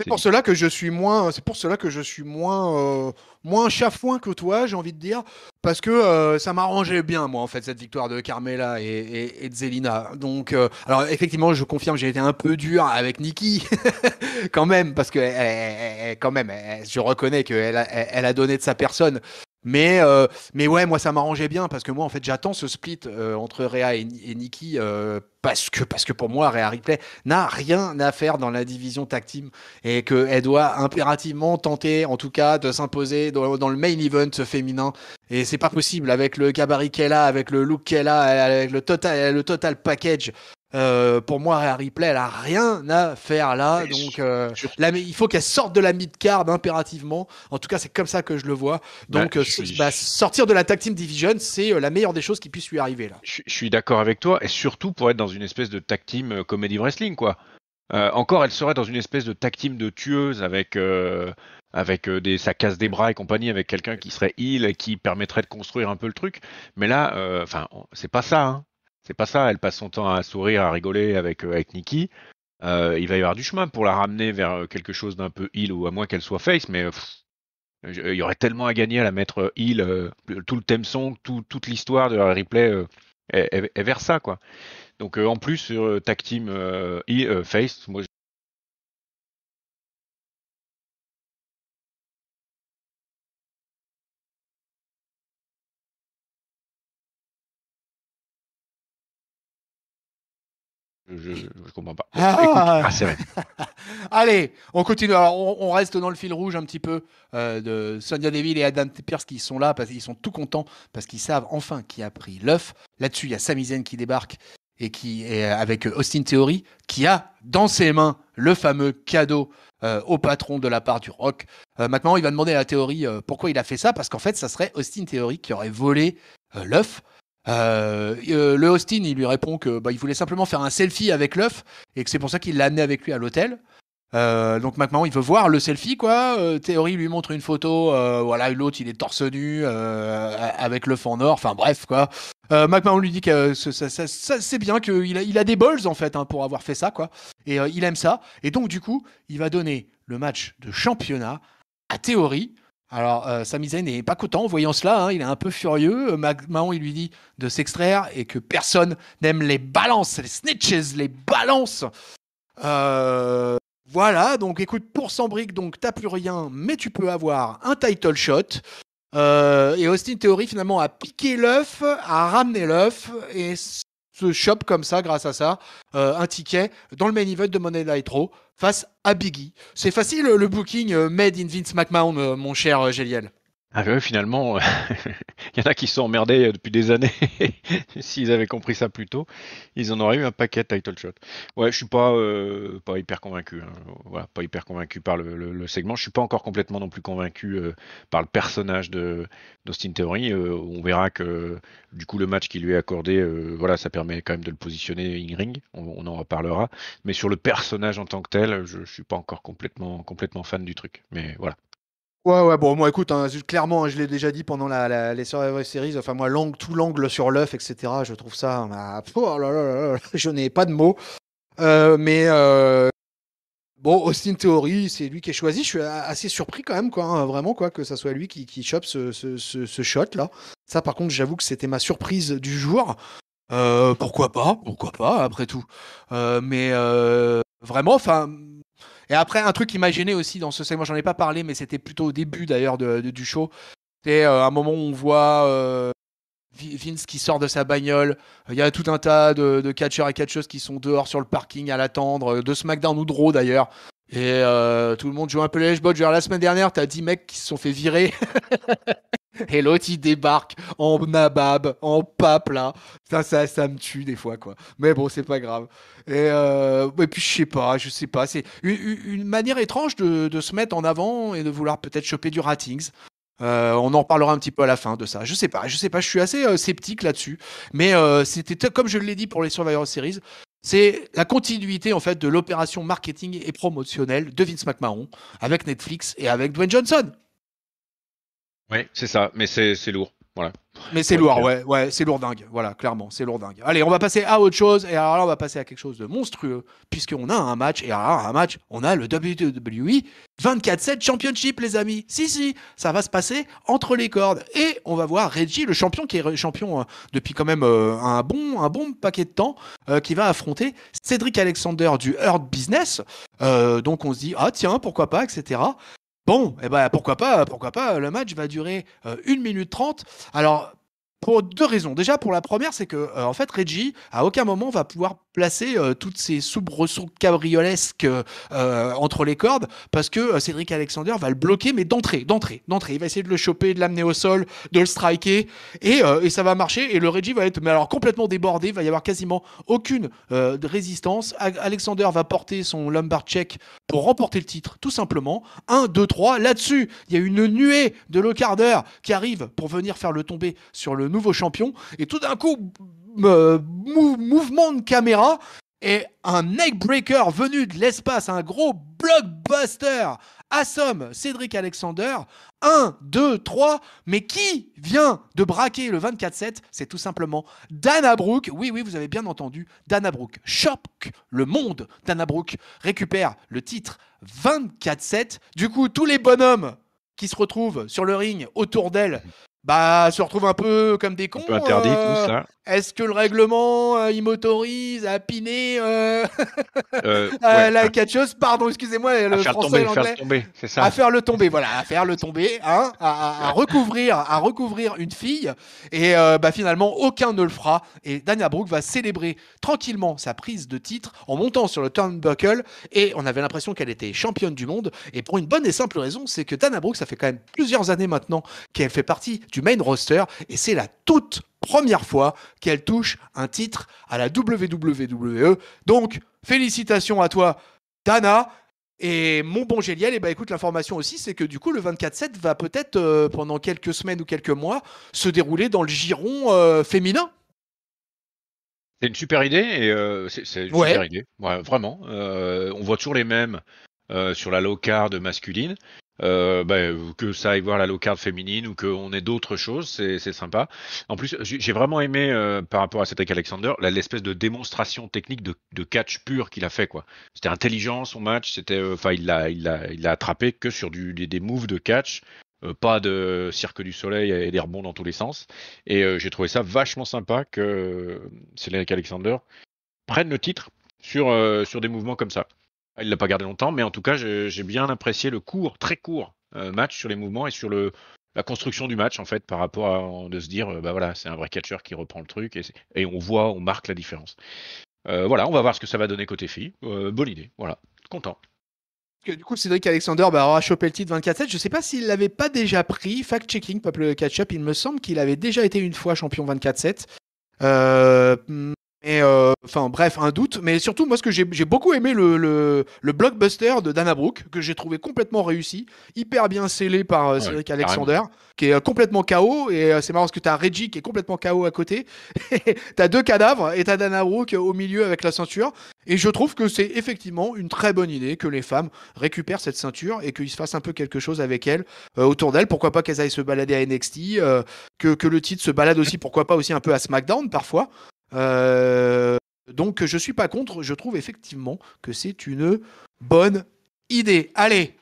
C'est pour cela que je suis moins, c'est pour cela que je suis moins, euh, moins chafouin que toi, j'ai envie de dire, parce que euh, ça m'arrangeait bien moi en fait cette victoire de Carmela et, de Zelina. Donc, euh, alors effectivement, je confirme, j'ai été un peu dur avec Nikki [LAUGHS] quand même, parce que eh, eh, eh, quand même, je reconnais qu'elle elle a donné de sa personne, mais, euh, mais ouais, moi, ça m'arrangeait bien parce que moi, en fait, j'attends ce split euh, entre Réa et, Nikki euh, parce, que, parce que pour moi, Réa Ripley n'a rien à faire dans la division tag team et qu'elle doit impérativement tenter, en tout cas, de s'imposer dans, le main event féminin. Et c'est pas possible avec le gabarit qu'elle a, avec le look qu'elle a, avec le total, le total package. Euh, pour moi, Harry Play, elle a rien à faire là. donc, euh, il faut qu'elle sorte de la mid-card impérativement. En tout cas, c'est comme ça que je le vois. Donc, bah, euh, bah, sortir de la Tag Team Division, c'est la meilleure des choses qui puisse lui arriver là. Je, suis d'accord avec toi, et surtout pour être dans une espèce de Tag Team comédie Comedy Wrestling, quoi. encore, elle serait dans une espèce de Tag Team de tueuse avec avec des, ça casse des bras et compagnie, avec quelqu'un qui serait heal, qui permettrait de construire un peu le truc. Mais là, enfin, c'est pas ça. Hein. C'est pas ça. Elle passe son temps à sourire, à rigoler avec, euh, avec Nikki. Euh, il va y avoir du chemin pour la ramener vers euh, quelque chose d'un peu heal ou à moins qu'elle soit face, mais il y aurait tellement à gagner à la mettre heal. tout le thème song, tout, toute l'histoire de la replay est, vers ça, quoi. Donc en plus sur Tag Team face, moi je ne comprends pas. ah, ah c'est vrai. [LAUGHS] Allez, on continue. Alors, on, reste dans le fil rouge un petit peu euh, de Sonia Deville et Adam Pierce qui sont là parce qu'ils sont tout contents parce qu'ils savent enfin qui a pris l'œuf. Là-dessus, il y a Sami qui débarque et qui est avec Austin Theory qui a dans ses mains le fameux cadeau euh, au patron de la part du Rock. Euh, maintenant, il va demander à la théorie pourquoi il a fait ça, parce qu'en fait, ça serait Austin Theory qui aurait volé l'œuf. Euh, euh, le Austin, il lui répond que bah, il voulait simplement faire un selfie avec l'œuf et que c'est pour ça qu'il l'a amené avec lui à l'hôtel. Euh, donc McMahon, il veut voir le selfie, quoi. Théorie lui montre une photo. voilà, l'autre, il est torse nu avec l'œuf en or. Enfin bref, quoi. McMahon lui dit que c'est bien qu'il a, il a des balls en fait hein, pour avoir fait ça, quoi. Et il aime ça. Et donc du coup, il va donner le match de championnat à Théorie. Alors, euh, Sami n'est pas content en voyant cela. Hein. il est un peu furieux. Euh, Ma Mahon, il lui dit de s'extraire et que personne n'aime les balances, les snitches, les balances. Euh, voilà, donc écoute, pour 100 briques, donc t'as plus rien, mais tu peux avoir un title shot. Euh, et Austin Theory finalement a piqué l'œuf, a ramené l'œuf, et se comme ça, grâce à ça, euh, un ticket dans le main event de Money Night face à Biggie. C'est facile le booking euh, made in Vince McMahon, euh, mon cher Géliel. Ah bah oui, finalement, [LAUGHS] [LAUGHS] il y en a qui sont emmerdés euh, depuis des années. [LAUGHS] S'ils avaient compris ça plus tôt, ils en auraient eu un paquet de title shot. Ouais, je suis pas, euh, pas hyper convaincu. Hein. Voilà, pas hyper convaincu par le, le, segment. Je suis pas encore complètement non plus convaincu euh, par le personnage de d'Austin Theory. on verra que du coup le match qui lui est accordé, voilà, ça permet quand même de le positionner in ring. On, en reparlera. Mais sur le personnage en tant que tel, je, je suis pas encore complètement complètement fan du truc. Mais voilà. Ouais, bon, moi, écoute, hein, clairement, hein, je l'ai déjà dit pendant la, les Survivor Series, enfin, moi, tout l'angle sur l'œuf, etc., je trouve ça, hein, bah, oh là là là je n'ai pas de mots. Euh, mais euh, bon, Austin Theory, c'est lui qui est choisi. Je suis assez surpris quand même, quoi, vraiment, quoi, que ça soit lui qui, qui chope ce, shot-là. Ça, par contre, j'avoue que c'était ma surprise du jour. Euh, pourquoi pas, pourquoi pas, après tout. Euh, mais vraiment, enfin et après, un truc gêné aussi dans ce segment, j'en ai pas parlé, mais c'était plutôt au début d'ailleurs de, du show. C'est euh, un moment où on voit euh, Vince qui sort de sa bagnole. Il y a tout un tas de, de catcheurs et catcheuses qui sont dehors sur le parking à l'attendre, de SmackDown ou de Raw d'ailleurs, et euh, tout le monde joue un peu les Genre la semaine dernière, t'as 10 mecs qui se sont fait virer. [LAUGHS] et l'autre, il débarque en nabab, en pape là. Ça, ça, ça me tue des fois quoi. Mais bon, c'est pas grave. Et, euh, puis je sais pas, je sais pas. C'est une, manière étrange de, se mettre en avant et de vouloir peut-être choper du ratings. Euh, on en reparlera un petit peu à la fin de ça. Je sais pas, je sais pas. Je suis assez euh, sceptique là-dessus. Mais c'était comme je l'ai dit pour les Survivor Series. C'est la continuité en fait de l'opération marketing et promotionnelle de Vince McMahon avec Netflix et avec Dwayne Johnson. Oui, c'est ça, mais c'est lourd. Mais c'est lourd, ouais, ouais, c'est dingue, voilà, clairement, c'est lourd dingue. Allez, on va passer à autre chose, et alors là, on va passer à quelque chose de monstrueux, puisqu'on a un match, et alors un match, on a le WWE 24-7 Championship, les amis. Si, si, ça va se passer entre les cordes, et on va voir Reggie, le champion qui est champion euh, depuis quand même euh, un, bon, un bon paquet de temps, euh, qui va affronter Cédric Alexander du Hurt Business. donc on se dit, ah tiens, pourquoi pas, etc. Bon, eh ben, pourquoi pas, pourquoi pas, le match va durer 1 euh, minute 30. Alors, pour deux raisons. Déjà, pour la première, c'est que euh, en fait, Reggie, à aucun moment, va pouvoir placer euh, toutes ces soubresauts cabriolesques euh, entre les cordes, parce que Cédric Alexander va le bloquer, mais d'entrée, d'entrée, d'entrée. Il va essayer de le choper, de l'amener au sol, de le striker, et, ça va marcher. Et le Reggie va être, mais alors complètement débordé. Il va y avoir quasiment aucune résistance. Alexander va porter son lumbar check pour remporter le titre, tout simplement. 1, 2, 3. Là-dessus, il y a une nuée de le qui arrive pour venir faire le tomber sur le nouveau champion. Et tout d'un coup, euh, mouvement de caméra et un neckbreaker venu de l'espace, un gros blockbuster assomme Cédric Alexander. 1, 2, 3. Mais qui vient de braquer le 24-7 C'est tout simplement Dana Brooke. Oui, oui, vous avez bien entendu. Dana Brooke choque le monde. Dana Brooke récupère le titre 24-7. Du coup, tous les bonhommes qui se retrouvent sur le ring autour d'elle bah, se retrouve un peu comme des cons. tout euh, ça. Est-ce que le règlement, euh, il m'autorise à piner euh... euh [LAUGHS] ouais. la catcheuse Pardon, excusez-moi, le à faire français tomber, faire tomber, c'est ça. À faire le tomber, voilà, à faire le tomber, hein, à, recouvrir, à recouvrir une fille. Et bah, finalement, aucun ne le fera. Et Dania Brooke va célébrer tranquillement sa prise de titre en montant sur le turnbuckle. Et on avait l'impression qu'elle était championne du monde. Et pour une bonne et simple raison, c'est que Dana Brooke, ça fait quand même plusieurs années maintenant qu'elle fait partie main roster et c'est la toute première fois qu'elle touche un titre à la WWE. Donc, félicitations à toi, Dana. Et mon bon Géliel, et eh bah ben, écoute, l'information aussi, c'est que du coup, le 24-7 va peut-être, euh, pendant quelques semaines ou quelques mois, se dérouler dans le giron euh, féminin. C'est une super idée, et euh, c'est une super idée, vraiment. on voit toujours les mêmes sur la low card masculine. Euh, ben, que ça aille voir la low card féminine ou qu'on ait d'autres choses, c'est sympa. En plus, j'ai vraiment aimé euh, par rapport à Cedric Alexander l'espèce de démonstration technique de, catch pur qu'il a fait quoi. C'était intelligent son match, c'était euh, enfin il l'a il l'a il l'a attrapé que sur du, des, des moves de catch. pas de cirque du soleil et des rebonds dans tous les sens. Et j'ai trouvé ça vachement sympa que euh, Cédric Alexander prenne le titre sur, sur des mouvements comme ça. Ah, il l'a pas gardé longtemps, mais en tout cas, j'ai bien apprécié le court, très court euh, match sur les mouvements et sur le, la construction du match, en fait, par rapport à de se dire, euh, bah voilà, c'est un vrai catcheur qui reprend le truc et, on voit, on marque la différence. Euh, voilà, on va voir ce que ça va donner côté filles. bonne idée, voilà, content. du coup, Cédric vrai bah, aura chopé le titre 24-7. Je ne sais pas s'il l'avait pas déjà pris. Fact-checking, peuple catch-up, il me semble qu'il avait déjà été une fois champion 24-7. Euh, hmm, euh, enfin, bref, un doute. Mais surtout, moi, ce que j'ai beaucoup aimé, le, blockbuster de Dana Brooke, que j'ai trouvé complètement réussi, hyper bien scellé par euh, Cédric Alexander, qui est euh, complètement KO. Et c'est marrant parce que as Reggie qui est complètement KO à côté. [LAUGHS] tu as deux cadavres et t'as Dana Brooke au milieu avec la ceinture. Et je trouve que c'est effectivement une très bonne idée que les femmes récupèrent cette ceinture et qu'il se fasse un peu quelque chose avec elle autour d'elle. Pourquoi pas qu'elles aillent se balader à NXT, que, que le titre se balade aussi, pourquoi pas aussi un peu à SmackDown parfois. Euh, donc je suis pas contre, je trouve effectivement que c'est une bonne idée. Allez,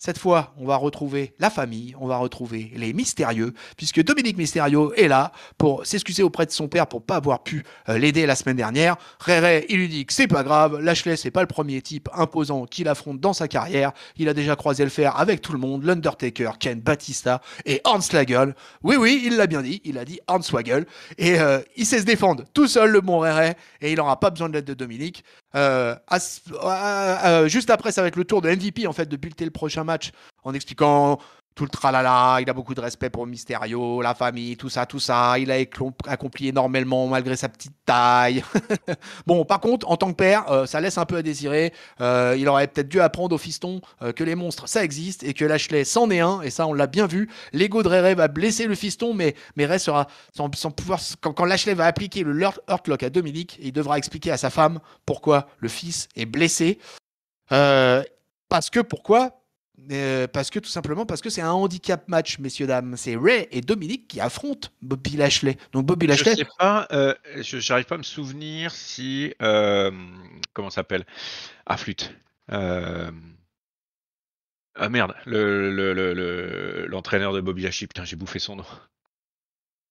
cette fois, on va retrouver la famille, on va retrouver les mystérieux, puisque Dominique Mysterio est là pour s'excuser auprès de son père pour pas avoir pu euh, l'aider la semaine dernière. Réré, il lui dit que c'est pas grave, Lashley c'est pas le premier type imposant qu'il affronte dans sa carrière. Il a déjà croisé le fer avec tout le monde, l'Undertaker, Ken Batista et Hans Lagel. Oui oui, il l'a bien dit, il a dit Hans Wagel et euh, il sait se défendre tout seul le bon Réré et il n'aura pas besoin de l'aide de Dominique. Euh, euh, euh, juste après, ça va être le tour de MVP en fait de buter le prochain match en expliquant tout le tralala, il a beaucoup de respect pour Mysterio, la famille, tout ça, tout ça. Il a accompli énormément malgré sa petite taille. [LAUGHS] bon, par contre, en tant que père, euh, ça laisse un peu à désirer. Euh, il aurait peut-être dû apprendre au fiston euh, que les monstres, ça existe et que Lashley, s'en est un. Et ça, on l'a bien vu. L'ego de Ray va blesser le fiston, mais, mais sera sans, pouvoir. Quand, Lachelet va appliquer le Hurtlock à Dominique, il devra expliquer à sa femme pourquoi le fils est blessé. parce que pourquoi euh, parce que tout simplement parce que c'est un handicap match, messieurs dames. C'est Ray et Dominique qui affrontent Bobby Lashley. Donc Bobby Lashley. Je sais pas, euh, j'arrive pas à me souvenir si euh, comment s'appelle Ah flûte. Ah merde, l'entraîneur le, le, de Bobby Lashley. Putain, j'ai bouffé son nom.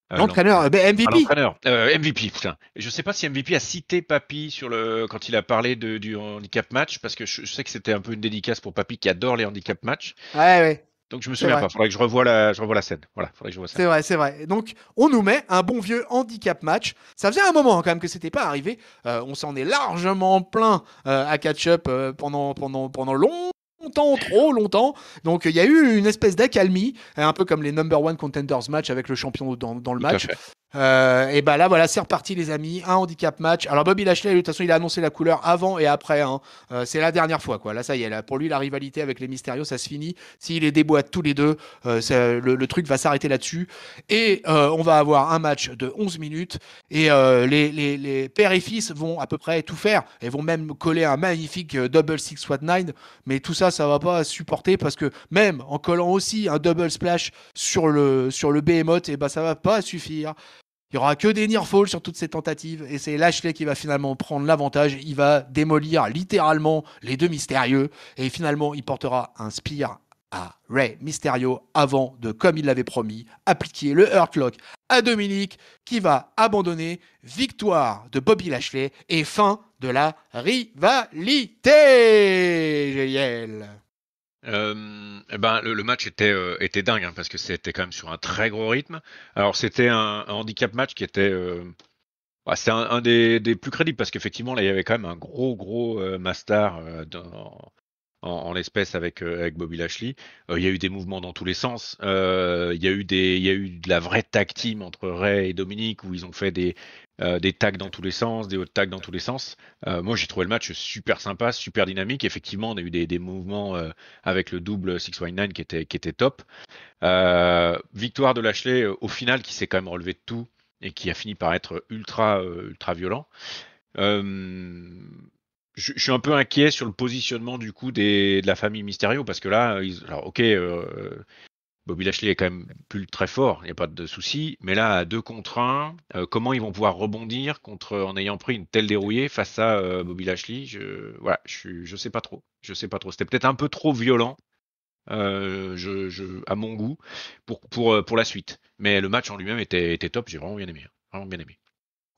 Ah, l'entraîneur, eh Ben MVP. Euh, MVP, Je sais pas si MVP a cité Papy sur le quand il a parlé de, du handicap match parce que je, sais que c'était un peu une dédicace pour Papy qui adore les handicap match. Ouais, Donc je me souviens pas. Faudrait que je revoie la, je revoie la scène. Voilà, faudrait que je ça. C'est vrai, c'est vrai. Donc on nous met un bon vieux handicap match. Ça faisait un moment quand même que c'était pas arrivé. Euh, on s'en est largement plein euh, à catch-up euh, pendant pendant pendant longtemps trop longtemps. Donc il y a eu une espèce d'accalmie, hein, un peu comme les number one contenders match avec le champion dans le match. Euh, et bah ben là, voilà, c'est reparti, les amis. Un handicap match. Alors, Bobby Lashley, de toute façon, il a annoncé la couleur avant et après. Hein. Euh, c'est la dernière fois, quoi. Là, ça y est. pour lui, la rivalité avec les Mysterios ça se finit. S'il les déboîte tous les deux, euh, le, truc va s'arrêter là-dessus. Et on va avoir un match de 11 minutes. Et les, pères et fils vont à peu près tout faire. Et vont même coller un magnifique double nine. Mais tout ça, ça va pas supporter parce que même en collant aussi un double splash sur le, sur le Behemoth, et eh ben, ça va pas suffire. Il n'y aura que des near falls sur toutes ces tentatives et c'est Lashley qui va finalement prendre l'avantage. Il va démolir littéralement les deux mystérieux et finalement il portera un spear à Ray Mysterio avant de, comme il l'avait promis, appliquer le Earthlock à Dominique qui va abandonner. Victoire de Bobby Lashley et fin de la rivalité, euh, eh ben, le, match était, euh, était dingue hein, parce que c'était quand même sur un très gros rythme. Alors c'était un, handicap match qui était euh, bah, c'est un, des, des, plus crédibles parce qu'effectivement là il y avait quand même un gros gros master dans, en, l'espèce avec, euh, avec Bobby Lashley. Euh, il y a eu des mouvements dans tous les sens. Euh, il y, a eu des, eu de la vraie tag team entre Ray et Dominique où ils ont fait des, des tags dans tous les sens, des hautes tags dans tous les sens. moi, j'ai trouvé le match super sympa, super dynamique. Effectivement, on a eu des, mouvements avec le double 619 qui était, qui était top. victoire de Lashley au final, qui s'est quand même relevé de tout et qui a fini par être ultra, ultra violent je, suis un peu inquiet sur le positionnement du coup de la famille Mysterio parce que là, ils, alors ok, euh, Bobby Lashley est quand même plus très fort, il n'y a pas de souci, mais là, à deux contre un, euh, comment ils vont pouvoir rebondir contre en ayant pris une telle dérouillée face à euh, Bobby Lashley Je voilà, je, je sais pas trop, je sais pas trop. C'était peut-être un peu trop violent. à mon goût pour, pour, pour la suite. Mais le match en lui-même était, top, j'ai vraiment bien aimé. Vraiment bien aimé.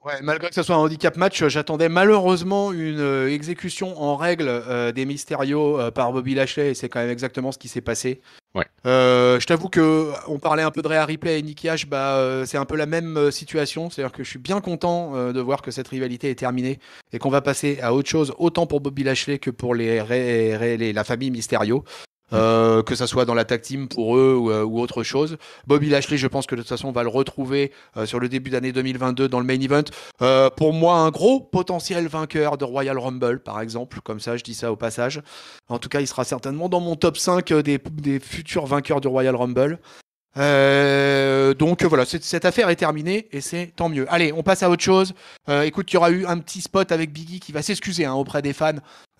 Ouais, malgré que ce soit un handicap match, euh, j'attendais malheureusement une euh, exécution en règle euh, des Mysterio par Bobby Lashley et c'est quand même exactement ce qui s'est passé. Ouais. je t'avoue que on parlait un peu de Rhea Ripley et Niki H, bah, c'est un peu la même situation, c'est-à-dire que je suis bien content de voir que cette rivalité est terminée et qu'on va passer à autre chose, autant pour Bobby Lashley que pour les la famille Mysterio. Euh, que ça soit dans la tag team pour eux ou, euh, ou, autre chose. Bobby Lashley, je pense que de toute façon, on va le retrouver euh, sur le début d'année 2022 dans le main event. pour moi, un gros potentiel vainqueur de Royal Rumble, par exemple. Comme ça, je dis ça au passage. En tout cas, il sera certainement dans mon top 5 des, des futurs vainqueurs du Royal Rumble. Euh, donc voilà, cette affaire est terminée et c'est tant mieux. Allez, on passe à autre chose. Euh, écoute, il y aura eu un petit spot avec Biggie qui va s'excuser hein, auprès des fans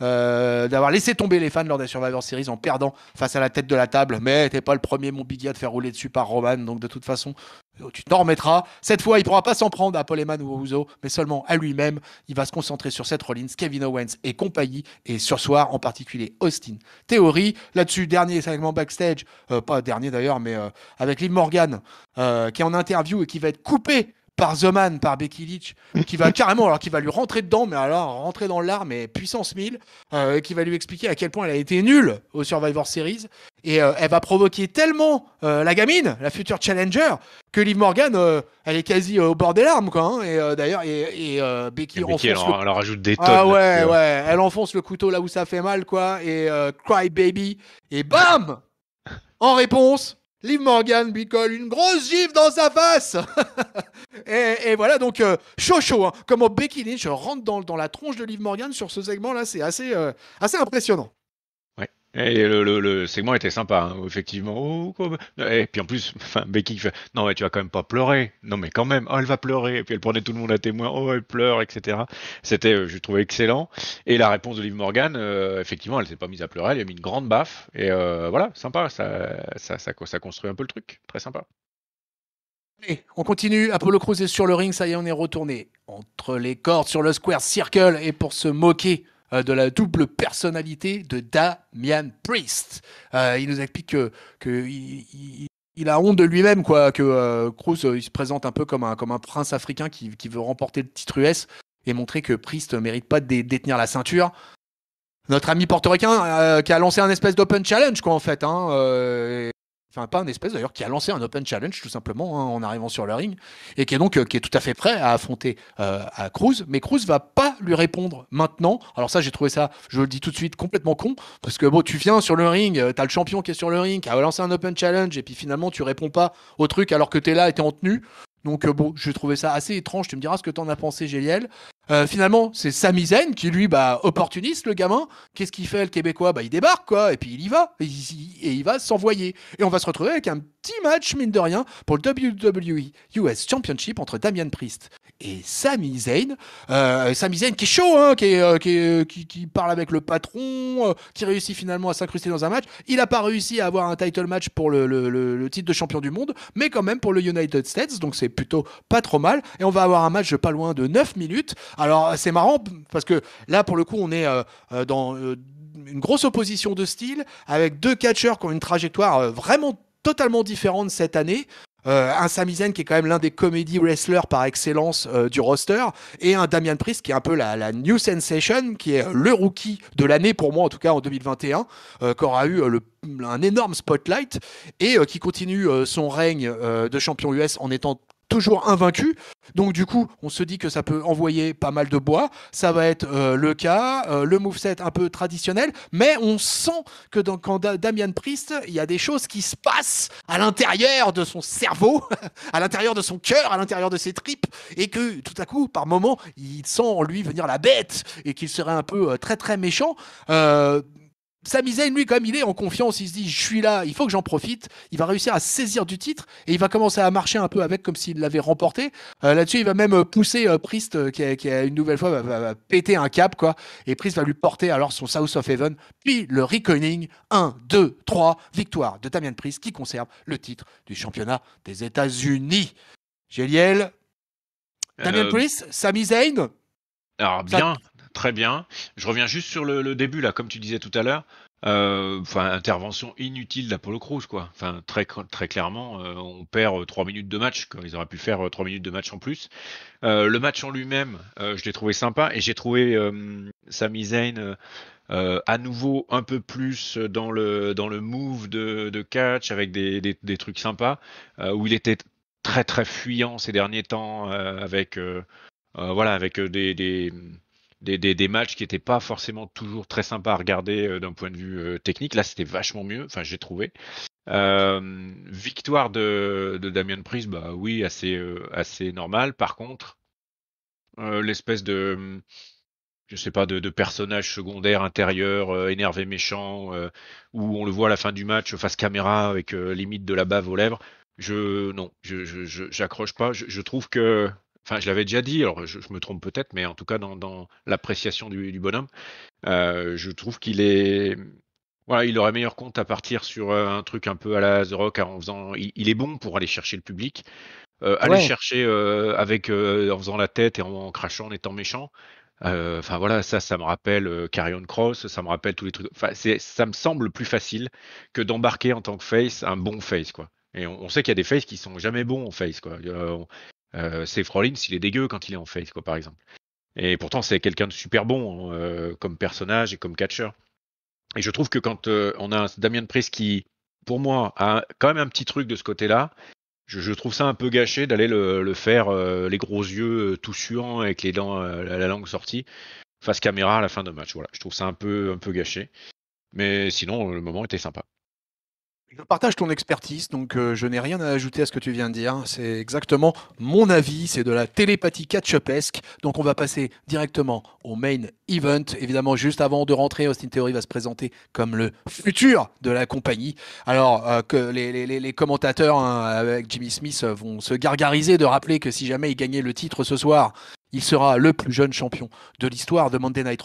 euh, d'avoir laissé tomber les fans lors des Survivor Series en perdant face à la tête de la table. Mais t'es pas le premier, mon Biggie, à te faire rouler dessus par Roman. Donc de toute façon, Oh, tu t'en remettras. Cette fois, il ne pourra pas s'en prendre à Poleman ou Ouzo, mais seulement à lui-même. Il va se concentrer sur Seth Rollins, Kevin Owens et compagnie, et sur soi, en particulier Austin. Théorie, là-dessus, dernier segment backstage, euh, pas dernier d'ailleurs, mais euh, avec Liv Morgan, euh, qui est en interview et qui va être coupé par The Man, par Becky Lynch, qui va carrément, alors qui va lui rentrer dedans, mais alors rentrer dans l'arme euh, et puissance 1000, qui va lui expliquer à quel point elle a été nulle au Survivor Series. Et euh, elle va provoquer tellement euh, la gamine, la future challenger, que Liv Morgan, elle est quasi au bord des larmes, quoi. Hein. et d'ailleurs, et, Becky, enfonce elle, rajoute des ah tonnes. Ah ouais, ouais, ouais, elle enfonce le couteau là où ça fait mal, quoi. Et Cry Baby, et bam En réponse, Liv Morgan lui colle une grosse gifle dans sa face [LAUGHS] et, voilà, donc euh, chaud chaud, hein. comme au Becky Lynch rentre dans, la tronche de Liv Morgan sur ce segment-là, c'est assez, euh, assez impressionnant. Et le, segment était sympa, hein, effectivement. Oh, et puis en plus, [LAUGHS] enfin, Becky fait Non, mais tu vas quand même pas pleurer. Non, mais quand même, oh, elle va pleurer. Et puis elle prenait tout le monde à témoin. Oh, elle pleure, etc. C'était, euh, je trouvais excellent. Et la réponse d'Olive Morgan, euh, effectivement, elle s'est pas mise à pleurer. Elle a mis une grande baffe. Et euh, voilà, sympa. Ça, ça, construit un peu le truc. Très sympa. on continue. Apollo Crews est sur le ring. Ça y est, on est retourné. Entre les cordes, sur le square circle. Et pour se moquer euh, de la double personnalité de Damian Priest. Euh, il nous explique que, que il, a honte de lui-même, quoi, que euh, Cruz il se présente un peu comme un, comme un prince africain qui, qui veut remporter le titre US et montrer que Priest ne mérite pas de détenir la ceinture. Notre ami portoricain qui a lancé un espèce d'open challenge, quoi, en fait. Hein, enfin pas un espèce d'ailleurs, qui a lancé un Open Challenge tout simplement hein, en arrivant sur le ring et qui est donc euh, qui est tout à fait prêt à affronter euh, à Cruz, mais Cruz va pas lui répondre maintenant. Alors ça, j'ai trouvé ça, je le dis tout de suite, complètement con parce que bon, tu viens sur le ring, tu euh, as t'as le champion qui est sur le ring, qui a lancé un Open Challenge et puis finalement tu réponds pas au truc alors que t'es là et t'es en tenue. Donc bon, j'ai trouvé ça assez étrange. Tu me diras ce que t'en as pensé, Géliel. Euh, finalement, c'est Sami Zayn qui, lui, bah, opportuniste, le gamin. Qu'est-ce qu'il fait, le Québécois bah, Il débarque, quoi, et puis il y va. Et il, va s'envoyer. Et on va se retrouver avec un petit match, mine de rien, pour le WWE US Championship entre Damian Priest et Sami Zayn. Euh, Sami Zayn qui est chaud, hein, qui, euh, euh, qui, qui, parle avec le patron, qui réussit finalement à s'incruster dans un match. Il n'a pas réussi à avoir un title match pour le, le, titre de champion du monde, mais quand même pour le United States, donc c'est plutôt pas trop mal. Et on va avoir un match pas loin de 9 minutes alors c'est marrant parce que là pour le coup on est euh, euh, dans euh, une grosse opposition de style avec deux catcheurs qui ont une trajectoire vraiment totalement différente cette année. un Sami Zayn qui est quand même l'un des comédies wrestlers par excellence du roster et un Damian Priest qui est un peu la, new sensation qui est le rookie de l'année pour moi en tout cas en 2021 qui aura eu un énorme spotlight et qui continue son règne de champion US en étant toujours invaincu. Donc du coup, on se dit que ça peut envoyer pas mal de bois. Ça va être euh, le cas, euh, le moveset un peu traditionnel, mais on sent que dans, quand Damian Priest, il y a des choses qui se passent à l'intérieur de son cerveau, [LAUGHS] à l'intérieur de son cœur, à l'intérieur de ses tripes, et que tout à coup, par moment, il sent en lui venir la bête et qu'il serait un peu euh, très très méchant Samizane, lui, comme il est en confiance, il se dit, je suis là, il faut que j'en profite. Il va réussir à saisir du titre et il va commencer à marcher un peu avec comme s'il l'avait remporté. Euh, là-dessus, il va même euh, pousser euh, Priest, qui, a, une nouvelle fois va, péter un cap, quoi. Et Priest va lui porter alors son South of Heaven, puis le Reconning, 1, 2, 3, victoire de Damien Priest qui conserve le titre du championnat des États-Unis. Géliel, Damien Priest, Sami Zayn. Alors bien, très bien. Je reviens juste sur le, début, là, comme tu disais tout à l'heure. Euh, intervention inutile d'Apollo Cruz, quoi. Enfin, très, très clairement, euh, on perd 3 euh, minutes de match. quand Ils auraient pu faire 3 minutes de match en plus. le match en lui-même, je l'ai trouvé sympa et j'ai trouvé Sami Zayn à nouveau un peu plus dans le, dans le move de, catch avec des, trucs sympas où il était très très fuyant ces derniers temps avec, voilà, avec des des, des, matchs qui n'étaient pas forcément toujours très sympas à regarder euh, d'un point de vue euh, technique. Là, c'était vachement mieux, enfin, j'ai trouvé. Euh, victoire de, Damien Price, bah oui, assez, assez normal. Par contre, l'espèce de, je sais pas, de, de personnage secondaire, intérieur, énervé, méchant, où on le voit à la fin du match face caméra avec limite de la bave aux lèvres, je non, je j'accroche pas. je, trouve que enfin je l'avais déjà dit, alors je, me trompe peut-être, mais en tout cas dans, l'appréciation du, bonhomme, euh, je trouve qu'il est, voilà, il aurait meilleur compte à partir sur euh, un truc un peu à la The Rock en faisant, il, est bon pour aller chercher le public, euh, aller chercher avec en faisant la tête et en, crachant, en étant méchant. Enfin voilà, ça, ça me rappelle Carrion Cross, ça me rappelle tous les trucs. Enfin, ça me semble plus facile que d'embarquer en tant que face un bon face quoi. Et on, sait qu'il y a des faces qui sont jamais bons en face. Quoi. Euh, c'est Rollins, il est dégueu quand il est en face, quoi, par exemple. Et pourtant, c'est quelqu'un de super bon hein, euh, comme personnage et comme catcheur. Et je trouve que quand euh, on a Damien Priest qui, pour moi, a quand même un petit truc de ce côté-là, je, trouve ça un peu gâché d'aller le, faire les gros yeux tout suant avec les dents, la, la, langue sortie, face caméra à la fin de match. Voilà, je trouve ça un peu, un peu gâché. Mais sinon, le moment était sympa. Je partage ton expertise, donc euh, je n'ai rien à ajouter à ce que tu viens de dire. C'est exactement mon avis, c'est de la télépathie catch-upesque. Donc on va passer directement au main event. Évidemment, juste avant de rentrer, Austin Theory va se présenter comme le futur de la compagnie. Alors euh, que les, commentateurs hein, avec Jimmy Smith euh, vont se gargariser de rappeler que si jamais il gagnait le titre ce soir, il sera le plus jeune champion de l'histoire de Monday Night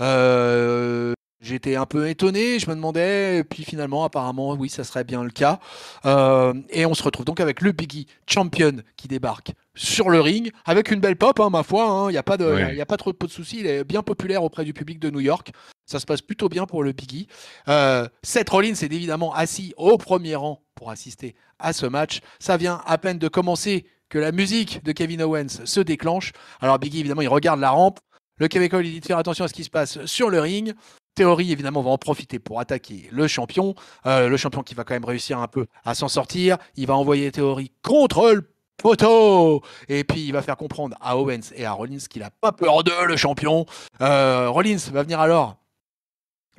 Euh, J'étais un peu étonné, je me demandais, et puis finalement, apparemment, oui, ça serait bien le cas. Euh, et on se retrouve donc avec le Biggie Champion qui débarque sur le ring, avec une belle pop, hein, ma foi, hein, il n'y a, pas de, a, pas trop de, de soucis, il est bien populaire auprès du public de New York, ça se passe plutôt bien pour le Biggie. Euh, Seth Rollins est évidemment assis au premier rang pour assister à ce match, ça vient à peine de commencer que la musique de Kevin Owens se déclenche. Alors Biggie, évidemment, il regarde la rampe, le Québécois il dit de faire attention à ce qui se passe sur le ring théorie, évidemment, va en profiter pour attaquer le champion. Euh, le champion qui va quand même réussir un peu à s'en sortir. Il va envoyer théorie contre le poteau. Et puis, il va faire comprendre à Owens et à Rollins qu'il n'a pas peur de le champion. Euh, Rollins va venir alors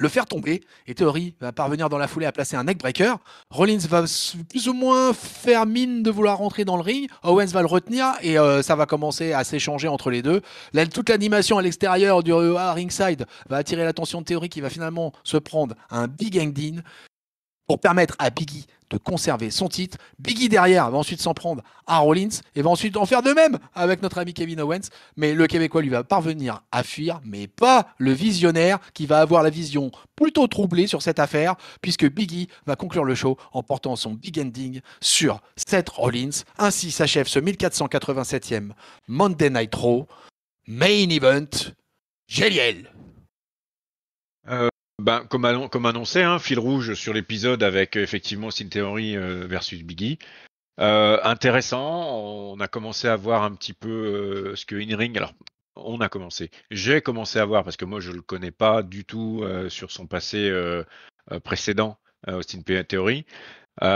le faire tomber. Et Theory va parvenir dans la foulée à placer un neckbreaker. Rollins va plus ou moins faire mine de vouloir rentrer dans le ring. Owens va le retenir et euh, ça va commencer à s'échanger entre les deux. toute l'animation à l'extérieur du euh, ringside va attirer l'attention de Theory qui va finalement se prendre un big hang pour permettre à Biggie de conserver son titre. Biggie derrière va ensuite s'en prendre à Rollins et va ensuite en faire de même avec notre ami Kevin Owens. Mais le Québécois lui va parvenir à fuir, mais pas le visionnaire qui va avoir la vision plutôt troublée sur cette affaire, puisque Biggie va conclure le show en portant son big ending sur Seth Rollins. Ainsi s'achève ce 1487e Monday Night Raw Main Event. Géliel. Ben, comme, comme, annoncé, hein, fil rouge sur l'épisode avec euh, effectivement Sin Theory euh, versus Biggie. Euh, intéressant, on a commencé à voir un petit peu ce que In-Ring. Alors, on a commencé. J'ai commencé à voir, parce que moi je ne le connais pas du tout sur son passé précédent, Austin Theory. Il y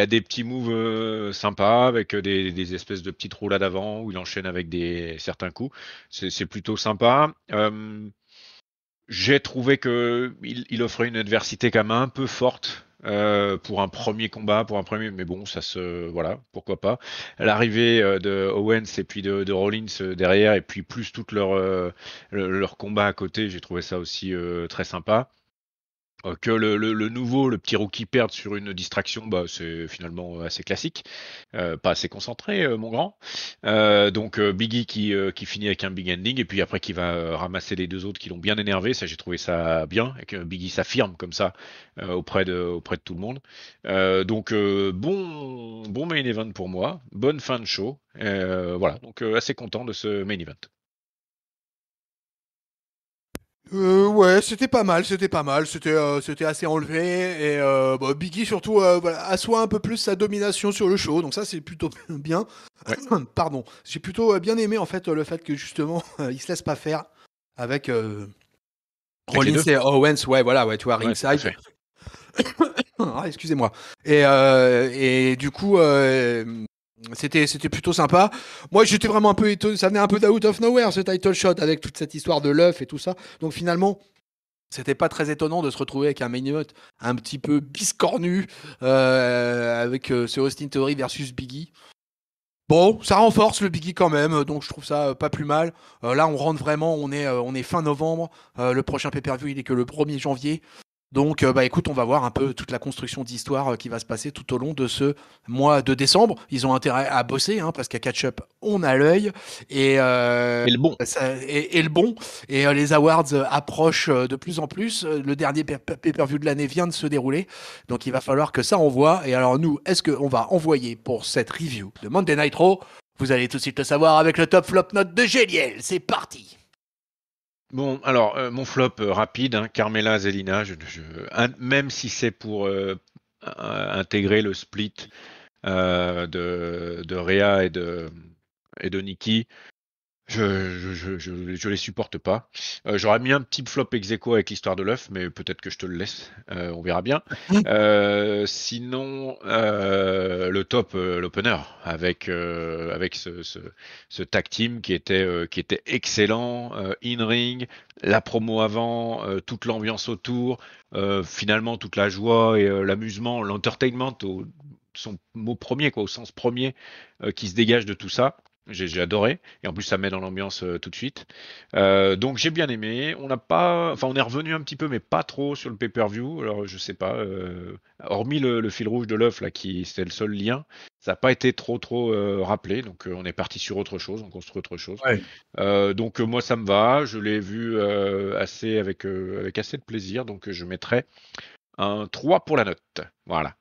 a des petits moves sympas avec des, espèces de petites roulades avant où il enchaîne avec des, certains coups. C'est plutôt sympa. J'ai trouvé que il, offrait une adversité quand même un peu forte euh, pour un premier combat, pour un premier. Mais bon, ça se. Voilà, pourquoi pas. L'arrivée euh, de Owens et puis de, Rollins euh, derrière, et puis plus toutes leur, euh, combat à côté, j'ai trouvé ça aussi très sympa. Euh, que le, nouveau, le petit rookie perde sur une distraction, bah, c'est finalement euh, assez classique, euh, pas assez concentré, mon grand. donc Biggie qui, qui, finit avec un big ending, et puis après qui va ramasser les deux autres qui l'ont bien énervé, ça j'ai trouvé ça bien, et que Biggie s'affirme comme ça auprès, de, auprès de tout le monde. donc bon, bon main event pour moi, bonne fin de show, voilà, donc assez content de ce main event. Euh, ouais, c'était pas mal, c'était pas mal, c'était euh, c'était assez enlevé et euh, bah, Biggie surtout assoit un peu plus sa domination sur le show, donc ça c'est plutôt [LAUGHS] bien. [CLEARS THROAT] Pardon, j'ai plutôt bien aimé en fait le fait que justement [LAUGHS] il se laisse pas faire avec, Rollins et Owens, ouais voilà, ouais tu vois ringside. [COUGHS] Ah, excusez-moi. Et, et du coup, c'était, plutôt sympa. Moi, j'étais vraiment un peu étonné. Ça venait un peu d'out of nowhere, ce title shot, avec toute cette histoire de l'œuf et tout ça. Donc finalement, c'était pas très étonnant de se retrouver avec un main event un petit peu biscornu, euh, avec euh, ce Austin Theory versus Biggie. Bon, ça renforce le Biggie quand même, donc je trouve ça euh, pas plus mal. là, on rentre vraiment, on est, on est fin novembre. le prochain pay-per-view, il est que le 1er janvier. Donc, euh, bah, écoute, on va voir un peu toute la construction d'histoire euh, qui va se passer tout au long de ce mois de décembre. Ils ont intérêt à bosser, hein, parce qu'à Catch-up, on a l'œil. Et, euh, et, le bon. et, le bon. Et euh, les awards approchent de plus en plus. Le dernier pay-per-view de l'année vient de se dérouler. Donc, il va falloir que ça envoie. Et alors, nous, est-ce qu'on va envoyer pour cette review de Monday Nitro Vous allez tout de suite le savoir avec le top flop note de Géliel. C'est parti! Bon, alors, euh, mon flop euh, rapide, hein, Carmela Zelina, je, même si c'est pour euh, intégrer le split de, de Rhea et de, et de Nikki, je, je, je, je, les supporte pas. Euh, J'aurais mis un petit flop ex aequo avec l'histoire de l'œuf, mais peut-être que je te le laisse. Euh, on verra bien. [LAUGHS] Euh, sinon, euh, le top, euh, l'opener, avec, euh, avec ce, ce, ce, tag team qui était, qui était excellent, in-ring, la promo avant, toute l'ambiance autour, finalement toute la joie et l'amusement, l'entertainment au son mot premier, quoi, au sens premier qui se dégage de tout ça. J'ai adoré. Et en plus, ça met dans l'ambiance euh, tout de suite. Euh, donc, j'ai bien aimé. On n'a pas, enfin, on est revenu un petit peu, mais pas trop sur le pay-per-view. Alors, je sais pas. Euh, hormis le, fil rouge de l'œuf là, qui c'était le seul lien, ça n'a pas été trop trop rappelé. Donc, on est parti sur autre chose, on construit autre chose. donc, moi, ça me va. Je l'ai vu assez avec avec assez de plaisir. Donc, je mettrai un 3 pour la note. Voilà.